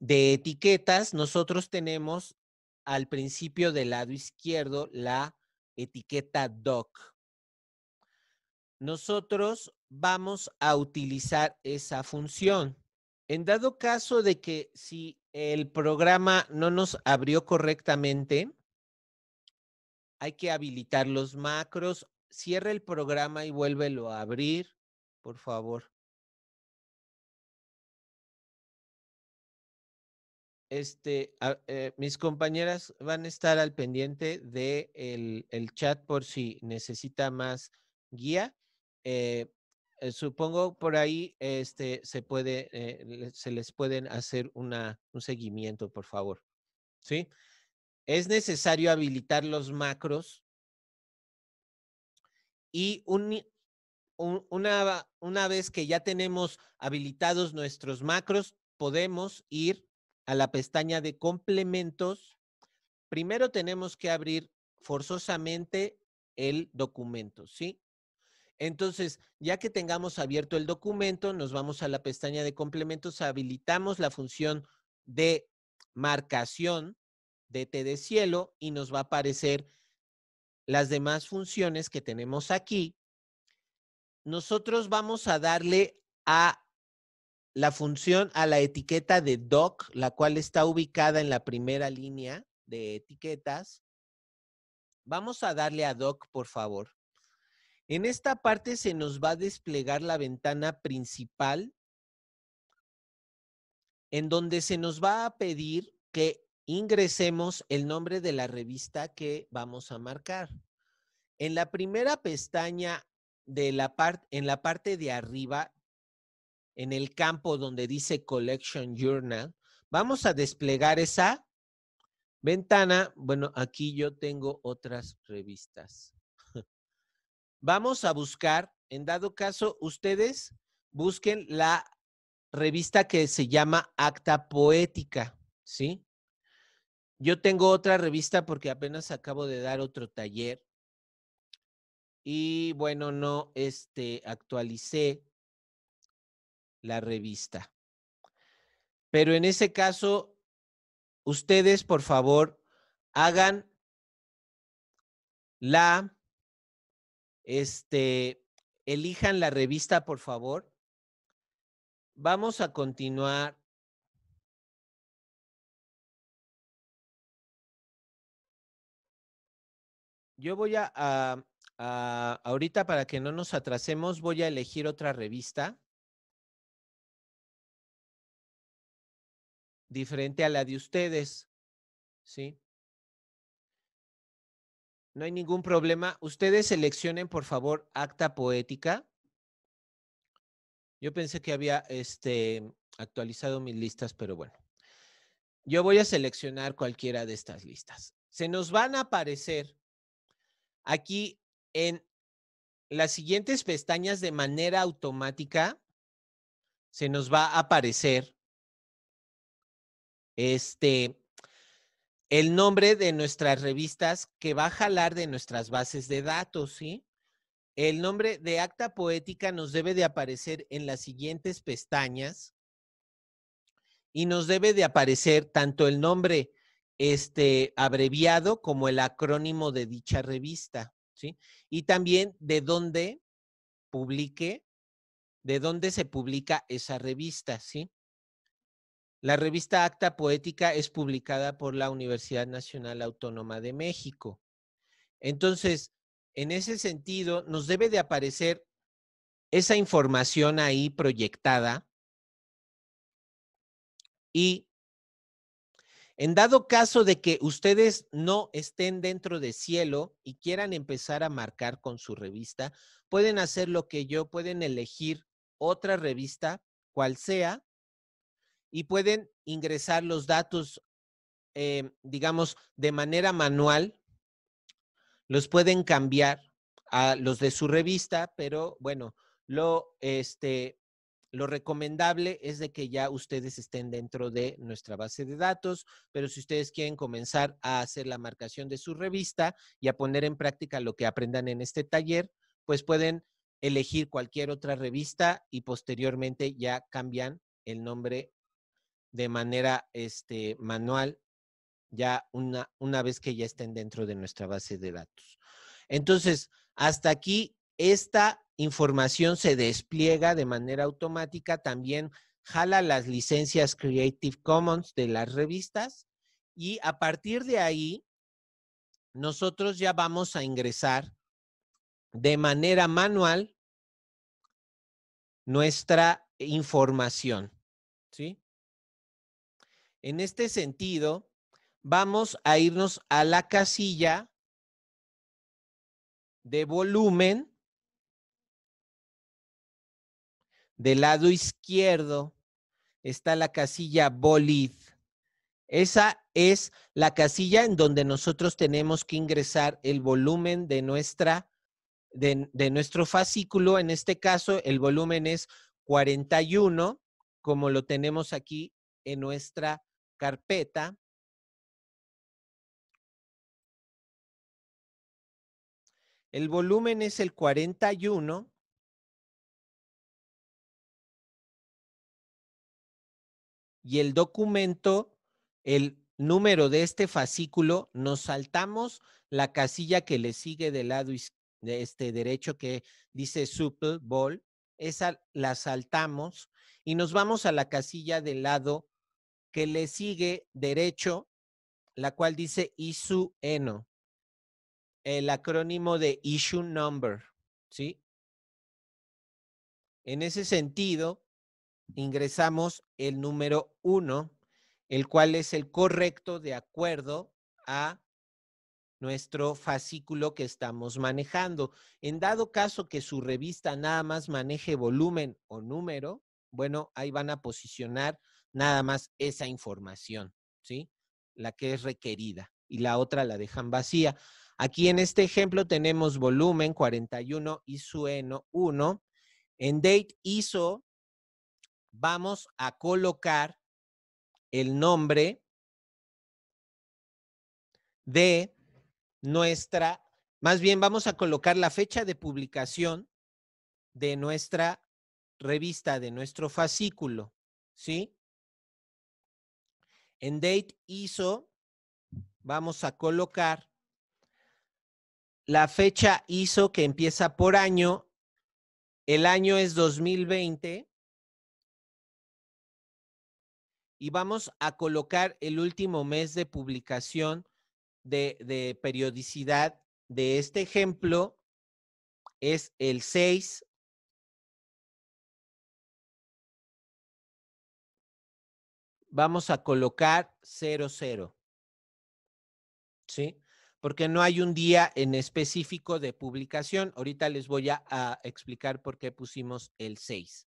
Speaker 5: de etiquetas, nosotros tenemos al principio del lado izquierdo la etiqueta doc nosotros vamos a utilizar esa función. En dado caso de que si el programa no nos abrió correctamente, hay que habilitar los macros. Cierra el programa
Speaker 7: y vuélvelo a abrir, por favor. Este, ah, eh, mis compañeras van
Speaker 5: a estar al pendiente del el chat por si necesita más guía. Eh, eh, supongo por ahí este, se, puede, eh, se les pueden hacer una, un seguimiento, por favor. ¿Sí? Es necesario habilitar los macros y un, una, una vez que ya tenemos habilitados nuestros macros, podemos ir a la pestaña de complementos. Primero tenemos que abrir forzosamente el documento, ¿sí? Entonces, ya que tengamos abierto el documento, nos vamos a la pestaña de complementos, habilitamos la función de marcación de T de cielo y nos va a aparecer las demás funciones que tenemos aquí. Nosotros vamos a darle a la función, a la etiqueta de doc, la cual está ubicada en la primera línea de etiquetas. Vamos a darle a doc, por favor. En esta parte se nos va a desplegar la ventana principal en donde se nos va a pedir que ingresemos el nombre de la revista que vamos a marcar. En la primera pestaña de la parte en la parte de arriba en el campo donde dice Collection Journal, vamos a desplegar esa ventana. Bueno, aquí yo tengo otras revistas. Vamos a buscar, en dado caso, ustedes busquen la revista que se llama Acta Poética, ¿sí? Yo tengo otra revista porque apenas acabo de dar otro taller y bueno, no este, actualicé la revista. Pero en ese caso, ustedes, por favor, hagan la este,
Speaker 7: elijan la revista, por favor. Vamos a continuar. Yo voy a, a, ahorita para que no nos atrasemos, voy a elegir otra revista. Diferente a la de ustedes, ¿sí? No hay ningún problema. Ustedes seleccionen, por favor, acta
Speaker 5: poética. Yo pensé que había este, actualizado mis listas, pero bueno. Yo voy a seleccionar cualquiera de estas listas. Se nos van a aparecer aquí en las siguientes pestañas de manera automática. Se nos va a aparecer este, el nombre de nuestras revistas que va a jalar de nuestras bases de datos, ¿sí? El nombre de acta poética nos debe de aparecer en las siguientes pestañas y nos debe de aparecer tanto el nombre este, abreviado como el acrónimo de dicha revista, ¿sí? Y también de dónde publique, de dónde se publica esa revista, ¿sí? La revista Acta Poética es publicada por la Universidad Nacional Autónoma de México. Entonces, en ese sentido, nos debe de aparecer esa información ahí proyectada y en dado caso de que ustedes no estén dentro de cielo y quieran empezar a marcar con su revista, pueden hacer lo que yo, pueden elegir otra revista, cual sea, y pueden ingresar los datos, em, digamos, de manera manual. Los pueden cambiar a los de su revista, pero bueno, lo, este, lo recomendable es de que ya ustedes estén dentro de nuestra base de datos, pero si ustedes quieren comenzar a hacer la marcación de su revista y a poner en práctica lo que aprendan en este taller, pues pueden elegir cualquier otra revista y posteriormente ya cambian el nombre de manera este, manual ya una, una vez que ya estén dentro de nuestra base de datos. Entonces, hasta aquí esta información se despliega de manera automática, también jala las licencias Creative Commons de las revistas y a partir de ahí nosotros ya vamos a ingresar de manera manual nuestra información, ¿sí? En este sentido, vamos a irnos a
Speaker 7: la casilla de volumen del lado izquierdo está
Speaker 5: la casilla Bolid. Esa es la casilla en donde nosotros tenemos que ingresar el volumen de, nuestra, de nuestro fascículo. En este caso, el volumen es 41, como lo tenemos
Speaker 7: aquí en nuestra carpeta, el volumen es el 41, y el documento, el número de este fascículo, nos
Speaker 5: saltamos la casilla que le sigue del lado de este derecho que dice Super Bowl, esa la saltamos y nos vamos a la casilla del lado que le sigue derecho, la cual dice ISU ENO, el acrónimo de Issue Number, ¿sí? En ese sentido, ingresamos el número 1, el cual es el correcto de acuerdo a nuestro fascículo que estamos manejando. En dado caso que su revista nada más maneje volumen o número, bueno, ahí van a posicionar nada más esa información, ¿sí? La que es requerida y la otra la dejan vacía. Aquí en este ejemplo tenemos volumen 41 y sueno
Speaker 7: 1. En date ISO vamos a colocar el nombre
Speaker 5: de nuestra, más bien vamos a colocar la fecha de publicación de nuestra revista, de nuestro fascículo, ¿sí? En date ISO vamos a colocar la fecha ISO que empieza por año. El año es 2020. Y vamos a colocar el último mes de publicación de,
Speaker 7: de periodicidad de este ejemplo. Es el 6 vamos a colocar 00. ¿Sí?
Speaker 5: Porque no hay un día en específico de publicación. Ahorita les voy a, explicar por qué pusimos el 6.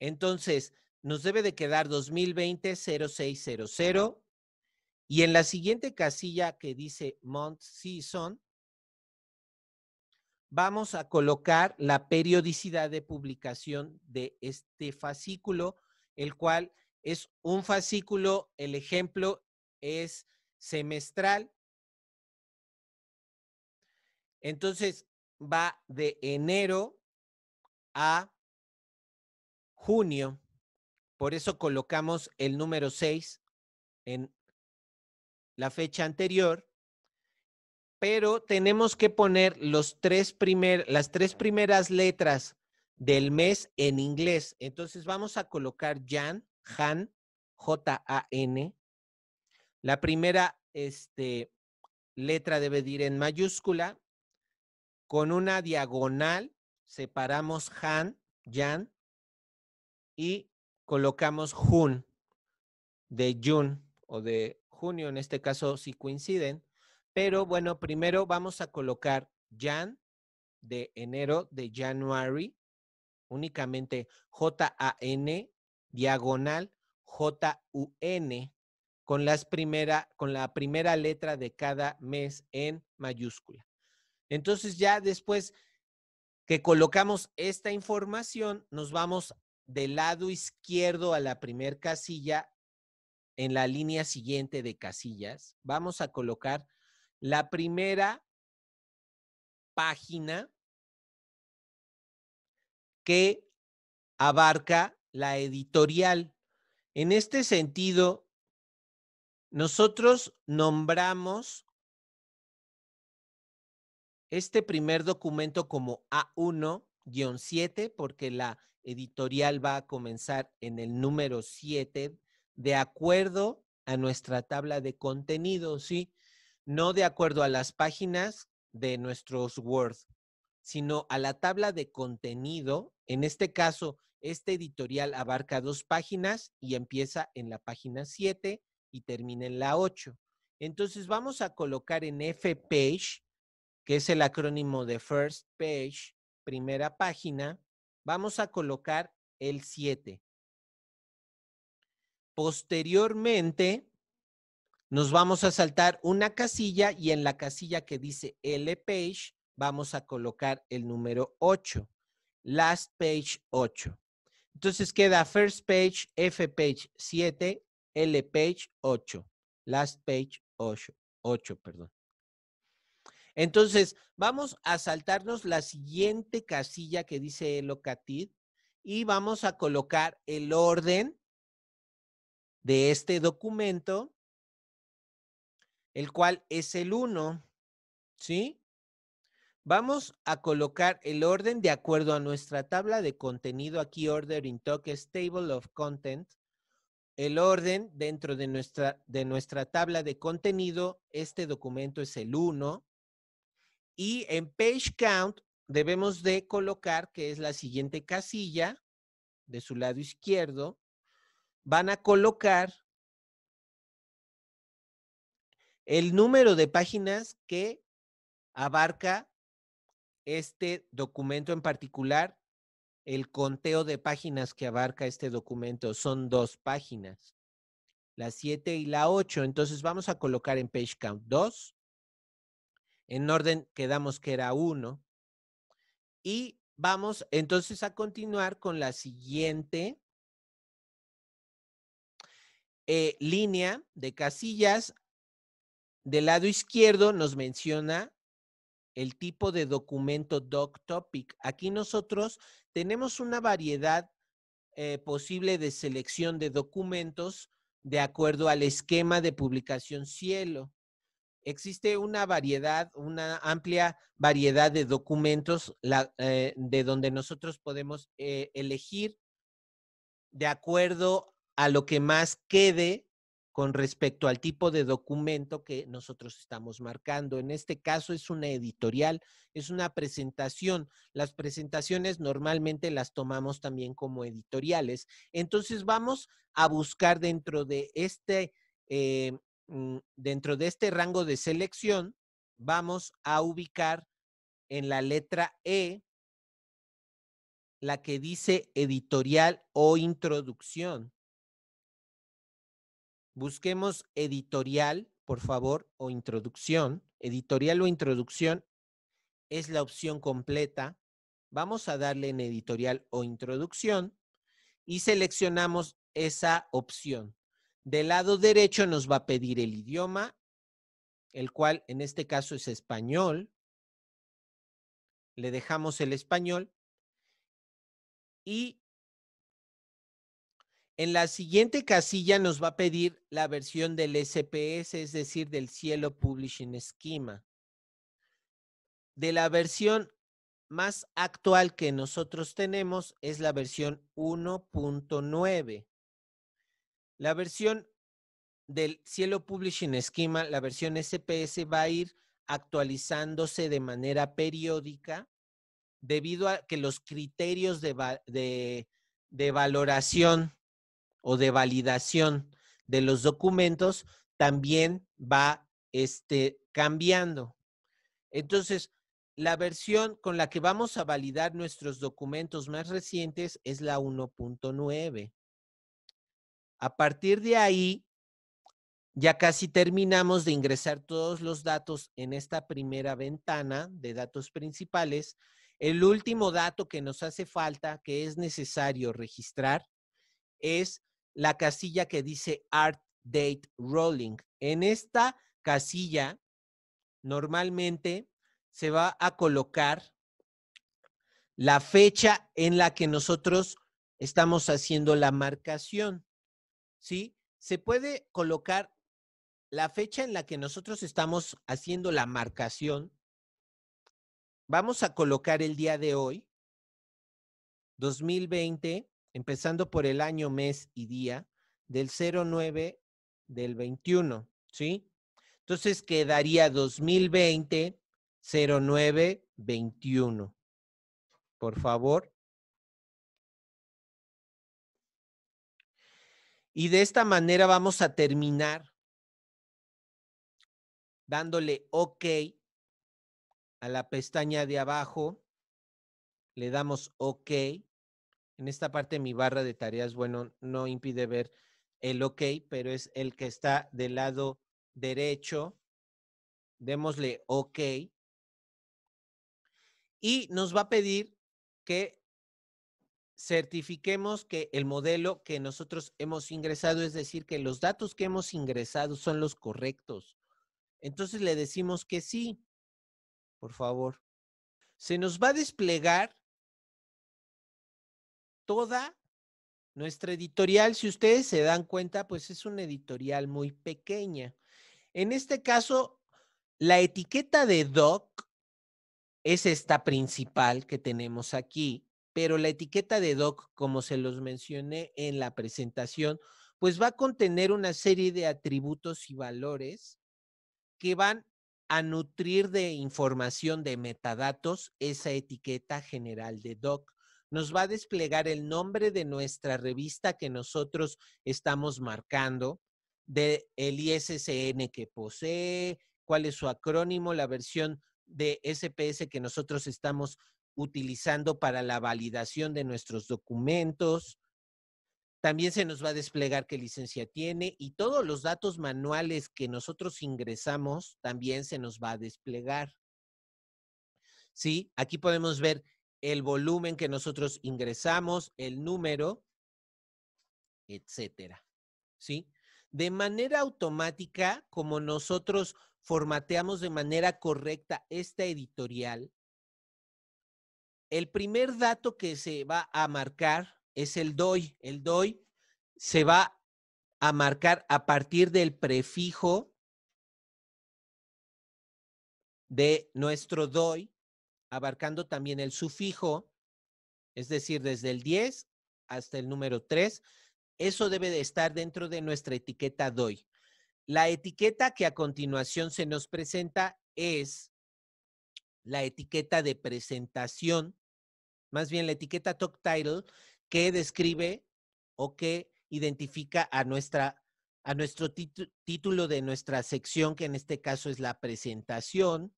Speaker 5: Entonces, nos debe de quedar 2020-0600. Y en la siguiente casilla que dice Month Season, vamos a colocar la periodicidad de publicación de este fascículo el cual es un fascículo, el ejemplo es
Speaker 7: semestral. Entonces, va de enero a junio.
Speaker 5: Por eso colocamos el número 6 en la fecha anterior, pero tenemos que poner los tres las tres primeras letras del mes en inglés. Entonces vamos a colocar Jan, Jan, J-A-N. La primera este, letra debe ir en mayúscula. Con una diagonal separamos Jan, Jan, y colocamos Jun, de Jun o de junio, en este caso si coinciden. Pero bueno, primero vamos a colocar Jan de enero, de January, únicamente J-A-N diagonal J-U-N con, con la primera letra de cada mes en mayúscula. Entonces ya después que colocamos esta información, nos vamos del lado izquierdo a la primer casilla, en la línea siguiente de casillas, vamos
Speaker 7: a colocar la primera página que abarca la
Speaker 5: editorial. En este sentido, nosotros nombramos este primer documento como A1-7 porque la editorial va a comenzar en el número 7 de acuerdo a nuestra tabla de contenido, ¿sí? No de acuerdo a las páginas de nuestros Word sino a la tabla de contenido. En este caso, este editorial abarca dos páginas y empieza en la página 7 y termina en la 8. Entonces vamos a colocar en F-Page, que es el acrónimo de First Page, primera página, vamos a colocar el 7. Posteriormente, nos vamos a saltar una casilla y en la casilla que dice L-Page, vamos a colocar el número 8, last page 8. Entonces queda first page, F page 7, L page 8, last page 8, 8, perdón. Entonces, vamos a saltarnos la siguiente casilla que dice Locatid y vamos a colocar el orden de este documento, el cual es el 1, ¿sí? Vamos a colocar el orden de acuerdo a nuestra tabla de contenido aquí, Order in Tokens Table of Content. El orden dentro de nuestra, de nuestra tabla de contenido, este documento es el 1. Y en Page Count debemos de colocar, que es la siguiente casilla, de su lado izquierdo,
Speaker 7: van a colocar el número de páginas que abarca este
Speaker 5: documento en particular, el conteo de páginas que abarca este documento son dos páginas, la 7 y la 8. Entonces vamos a colocar en page count 2. En orden quedamos que era 1. Y vamos entonces a continuar con la siguiente eh, línea de casillas. Del lado izquierdo nos menciona el tipo de documento Doc Topic. Aquí nosotros tenemos una variedad eh, posible de selección de documentos de acuerdo al esquema de publicación Cielo. Existe una variedad, una amplia variedad de documentos eh, de donde nosotros podemos eh, elegir de acuerdo a lo que más quede con respecto al tipo de documento que nosotros estamos marcando. En este caso es una editorial, es una presentación. Las presentaciones normalmente las tomamos también como editoriales. Entonces vamos a buscar dentro de este, eh, mm, dentro de este rango de selección, vamos a ubicar en la letra E la que dice editorial o introducción busquemos editorial, por favor, o introducción. Editorial o introducción es la opción completa. Vamos a darle en editorial o introducción y seleccionamos esa opción. Del lado derecho nos va a pedir el idioma,
Speaker 7: el cual en este caso es español. Le dejamos el español y
Speaker 5: en la siguiente casilla nos va a pedir la versión del SPS, es decir, del Cielo Publishing Schema. De la versión más actual que nosotros tenemos es la versión 1.9. La versión del Cielo Publishing Schema, la versión SPS va a ir actualizándose de manera periódica debido a que los criterios de, valoración o de validación de los documentos también va este, cambiando. Entonces, la versión con la que vamos a validar nuestros documentos más recientes es la 1.9. A partir de ahí, ya casi terminamos de ingresar todos los datos en esta primera ventana de datos principales. El último dato que nos hace falta, que es necesario registrar, es la casilla que dice Art Date Rolling. En esta casilla normalmente se va a colocar la fecha en la que nosotros estamos haciendo la marcación. ¿Sí? Se puede colocar la fecha en la que nosotros estamos haciendo la marcación. Vamos a colocar el día de hoy, 2020, empezando por el año, mes y día, del 09 del 21, ¿sí? Entonces
Speaker 7: quedaría 2020 09 21. Por favor. Y de esta manera vamos a terminar
Speaker 5: dándole OK a la pestaña de abajo. Le damos OK en esta parte mi barra de tareas, bueno, no impide ver el OK, pero es el que está del lado derecho. Démosle OK. Y nos va a pedir que certifiquemos que el modelo que nosotros hemos ingresado, es decir, que los datos que hemos ingresado son los correctos.
Speaker 7: Entonces le decimos que sí, por favor. Se nos va a desplegar toda nuestra editorial,
Speaker 5: si ustedes se dan cuenta, pues es una editorial muy pequeña. En este caso, la etiqueta de doc es esta principal que tenemos aquí, pero la etiqueta de doc, como se los mencioné en la presentación, pues va a contener una serie de atributos y valores que van a nutrir de información de metadatos esa etiqueta general de doc nos va a desplegar el nombre de nuestra revista que nosotros estamos marcando, del ISCN ISSN que posee, cuál es su acrónimo, la versión de SPS que nosotros estamos utilizando para la validación de nuestros documentos. También se nos va a desplegar qué licencia tiene y todos los datos manuales que nosotros ingresamos también se nos va a desplegar. ¿Sí? Aquí podemos ver el volumen que nosotros ingresamos, el número, etcétera. ¿Sí? De manera automática, como nosotros formateamos de manera correcta esta editorial, el primer dato que se va a marcar es el DOI. El DOI se va a marcar a partir del prefijo de nuestro DOI abarcando también el sufijo, es decir, desde el 10 hasta el número 3. Eso debe de estar dentro de nuestra etiqueta DOI. La etiqueta que a continuación se nos presenta es la etiqueta de presentación, más bien la etiqueta Talk Title, que describe o que identifica a, nuestra, a nuestro título de nuestra sección, que en este caso es la presentación.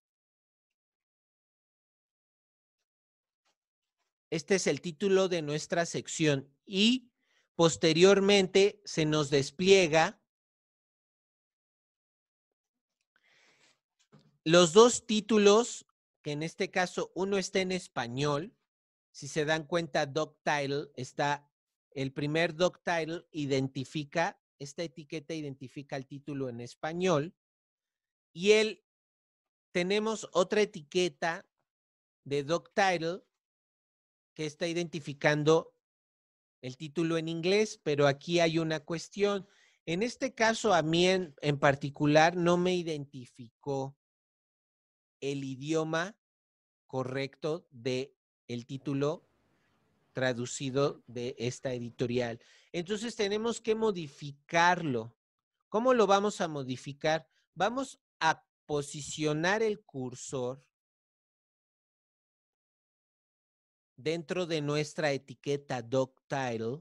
Speaker 5: Este es el título de nuestra sección y posteriormente se nos despliega los dos títulos, que en este caso uno está en español. Si se dan cuenta, Title está, el primer Title identifica, esta etiqueta identifica el título en español. Y el, tenemos otra etiqueta de Title está identificando el título en inglés, pero aquí hay una cuestión. En este caso, a mí en, en particular no me identificó el idioma correcto de el título traducido de esta editorial. Entonces tenemos que modificarlo. ¿Cómo lo vamos a modificar? Vamos a
Speaker 7: posicionar el cursor dentro de nuestra etiqueta title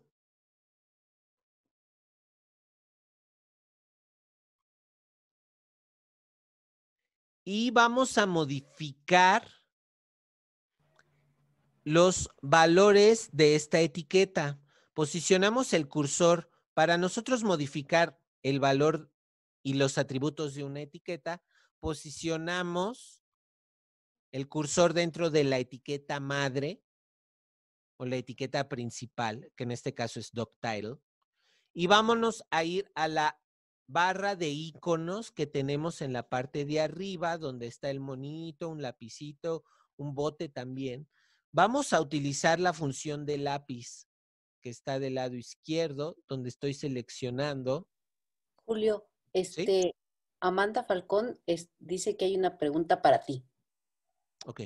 Speaker 7: y vamos a modificar
Speaker 5: los valores de esta etiqueta. Posicionamos el cursor para nosotros modificar el valor y los atributos de una etiqueta. Posicionamos el cursor dentro de la etiqueta madre o la etiqueta principal, que en este caso es title y vámonos a ir a la barra de iconos que tenemos en la parte de arriba, donde está el monito, un lapicito, un bote también. Vamos a utilizar la función de lápiz que está del lado izquierdo, donde estoy seleccionando.
Speaker 2: Julio, este, Amanda Falcón dice que hay una pregunta para ti. Ok.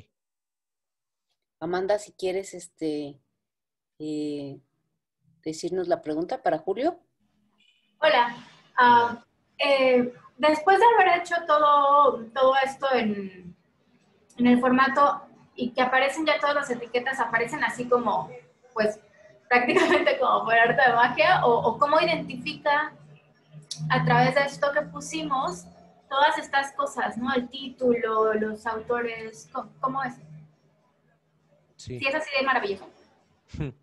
Speaker 2: Amanda, si quieres este, eh, decirnos la pregunta para Julio.
Speaker 4: Hola. Ah, eh, después de haber hecho todo, todo esto en, el formato y que aparecen ya todas las etiquetas, aparecen así como, pues, prácticamente como por arte de magia, o, cómo identifica a través de esto que pusimos todas estas cosas, ¿no? El título, los autores, cómo es? Sí. es así maravilloso.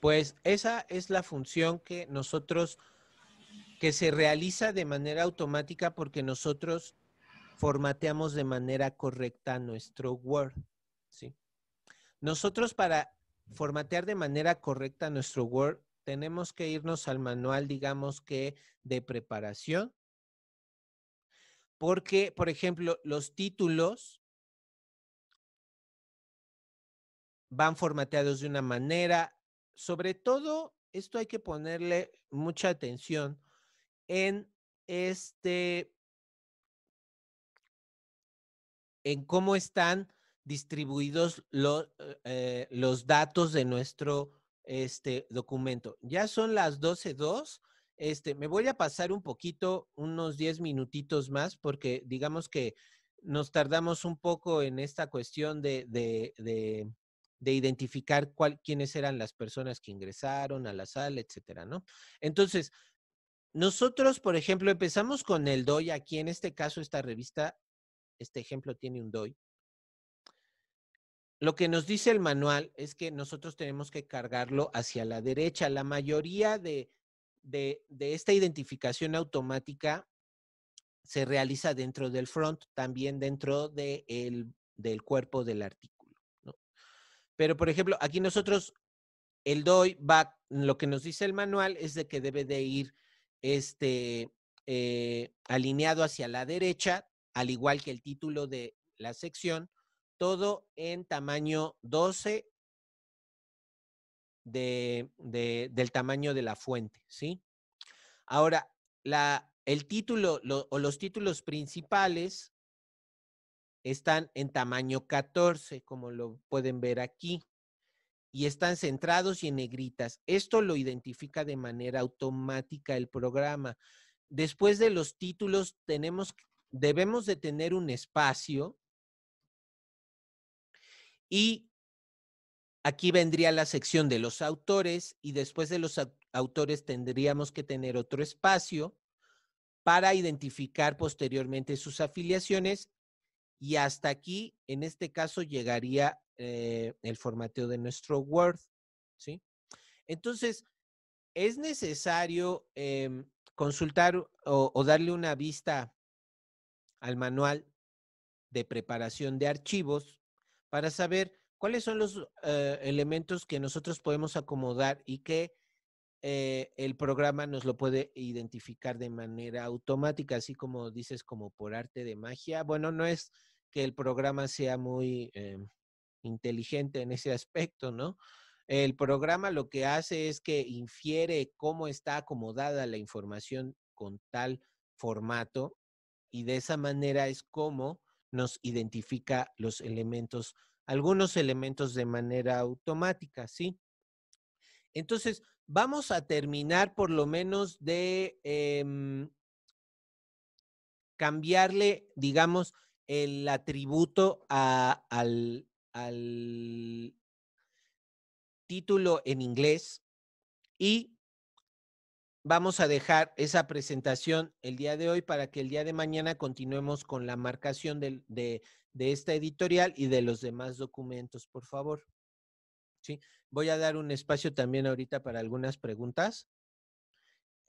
Speaker 5: Pues esa es la función que nosotros, que se realiza de manera automática porque nosotros formateamos de manera correcta nuestro Word. ¿sí? Nosotros para formatear de manera correcta nuestro Word tenemos que irnos al manual, digamos que de preparación, porque, por ejemplo, los títulos van formateados de una manera. Sobre todo, esto hay que ponerle mucha atención en este, en cómo están distribuidos eh, eh, los datos de nuestro este, documento. Ya son las 12.02. Este, me voy a pasar un poquito, unos 10 minutitos más, porque digamos que nos tardamos un poco en esta cuestión de de identificar quiénes eran las personas que ingresaron a la sala, etcétera, ¿no? Entonces, nosotros, por ejemplo, empezamos con el DOI. Aquí en este caso, esta revista, este ejemplo tiene un DOI. Lo que nos dice el manual es que nosotros tenemos que cargarlo hacia la derecha. La mayoría de, esta identificación automática se realiza dentro del front, también dentro del cuerpo del, artículo pero, por ejemplo, aquí nosotros, el DOI va, lo que nos dice el manual es de que debe de ir este, eh, alineado hacia la derecha, al igual que el título de la sección, todo en tamaño 12 de, del tamaño de la fuente, ¿sí? Ahora, la, el título o los títulos principales están en tamaño 14, como lo pueden ver aquí, y están centrados y en negritas. Esto lo identifica de manera automática el programa. Después de los títulos tenemos, debemos de tener un espacio y aquí vendría la sección de los autores y después de los autores tendríamos que tener otro espacio para identificar posteriormente sus afiliaciones y hasta aquí, en este caso, llegaría eh, el formateo de nuestro Word, ¿sí? Entonces, es necesario em, consultar o, darle una vista al manual de preparación de archivos para saber cuáles son los eh, elementos que nosotros podemos acomodar y que eh, el programa nos lo puede identificar de manera automática, así como dices, como por arte de magia. Bueno, no es que el programa sea muy em, inteligente en ese aspecto, ¿no? El programa lo que hace es que infiere cómo está acomodada la información con tal formato y de esa manera es como nos identifica los elementos, algunos elementos de manera automática, ¿sí? Entonces, vamos a terminar por lo menos de em, cambiarle, digamos, el atributo al, título en inglés y vamos a dejar esa presentación el día de hoy para que el día de mañana continuemos con la marcación de, esta editorial y de los demás documentos, por favor. ¿Sí? Voy a dar un espacio también ahorita para algunas preguntas.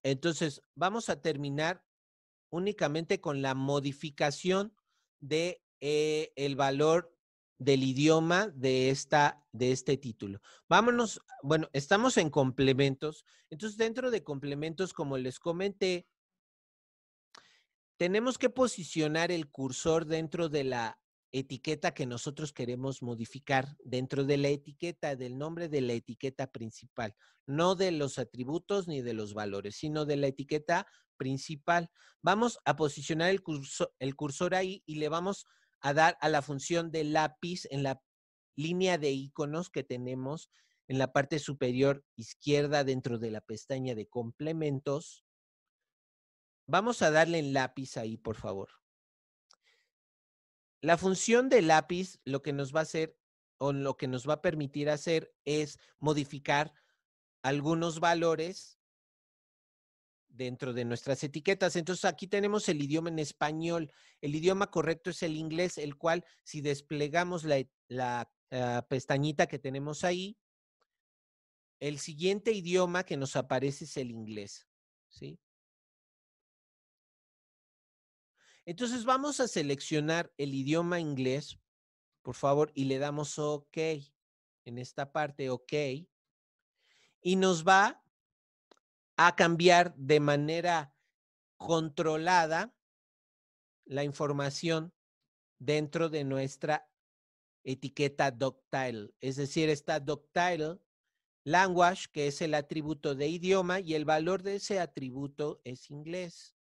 Speaker 5: Entonces, vamos a terminar únicamente con la modificación de eh, el valor del idioma de, esta, de este título. Vámonos, bueno, estamos en complementos. Entonces, dentro de complementos, como les comenté, tenemos que posicionar el cursor dentro de la etiqueta que nosotros queremos modificar, dentro de la etiqueta, del nombre de la etiqueta principal, no de los atributos ni de los valores, sino de la etiqueta principal. Vamos a posicionar el, el cursor ahí y le vamos a dar a la función de lápiz en la línea de iconos que tenemos en la parte superior izquierda dentro de la pestaña de complementos. Vamos a darle en lápiz ahí, por favor. La función de lápiz lo que nos va a hacer o lo que nos va a permitir hacer es modificar algunos valores dentro de nuestras etiquetas. Entonces aquí tenemos el idioma en español. El idioma correcto es el inglés, el cual si desplegamos la, ah, pestañita que tenemos ahí, el siguiente idioma que nos aparece es el inglés. ¿sí? Entonces vamos a seleccionar el idioma inglés, por favor, y le damos OK en esta parte, OK. Y nos va a cambiar de manera controlada la información dentro de nuestra etiqueta doctile. Es decir, está doctile language, que es el atributo de idioma, y el valor de ese atributo es inglés.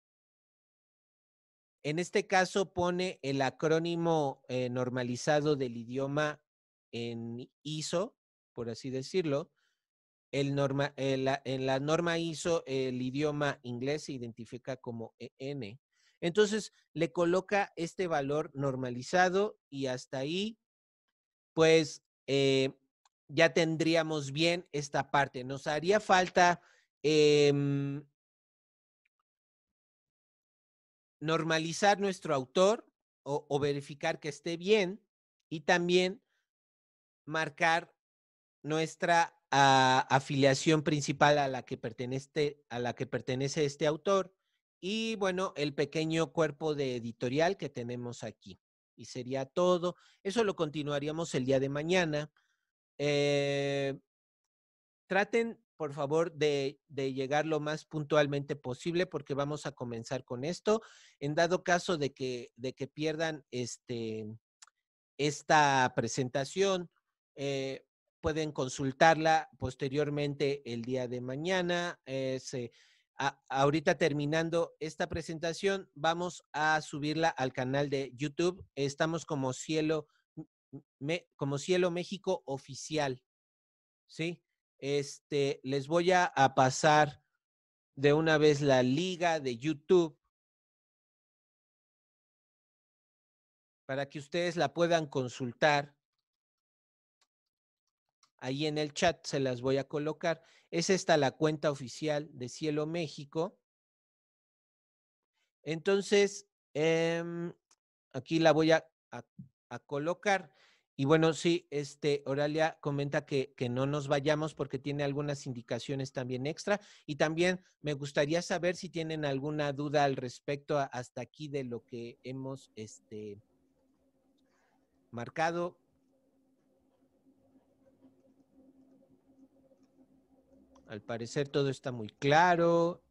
Speaker 5: En este caso pone el acrónimo eh, normalizado del idioma en ISO, por así decirlo, eh, en, la, norma ISO, el idioma inglés se identifica como EN. Entonces, le coloca este valor normalizado y hasta ahí, pues, eh, ya tendríamos bien esta parte. Nos haría falta em, normalizar nuestro autor o, verificar que esté bien y también marcar nuestra a, afiliación principal a la, que pertenece, a la que pertenece este autor y bueno, el pequeño cuerpo de editorial que tenemos aquí. Y sería todo. Eso lo continuaríamos el día de mañana. Eh, traten, por favor, de, llegar lo más puntualmente posible porque vamos a comenzar con esto. En dado caso de que, de que pierdan este, esta presentación, eh, pueden consultarla posteriormente el día de mañana. Eh, ahorita terminando esta presentación, vamos a subirla al canal de YouTube. Estamos como Cielo, como Cielo México Oficial. ¿Sí? Este, les voy a pasar
Speaker 7: de una vez la liga de YouTube para que ustedes la puedan consultar
Speaker 5: Ahí en el chat se las voy a colocar. Es esta la cuenta oficial de Cielo México. Entonces, em, aquí la voy a, a, colocar. Y bueno, sí, este, Oralia comenta que, que no nos vayamos porque tiene algunas indicaciones también extra. Y también me gustaría saber si tienen alguna duda al respecto hasta aquí de lo que hemos este, marcado Al parecer todo está muy claro.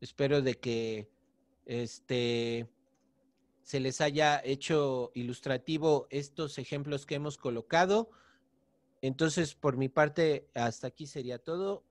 Speaker 5: Espero de que este se les haya hecho ilustrativo estos ejemplos que hemos colocado. Entonces, por mi parte, hasta aquí sería todo.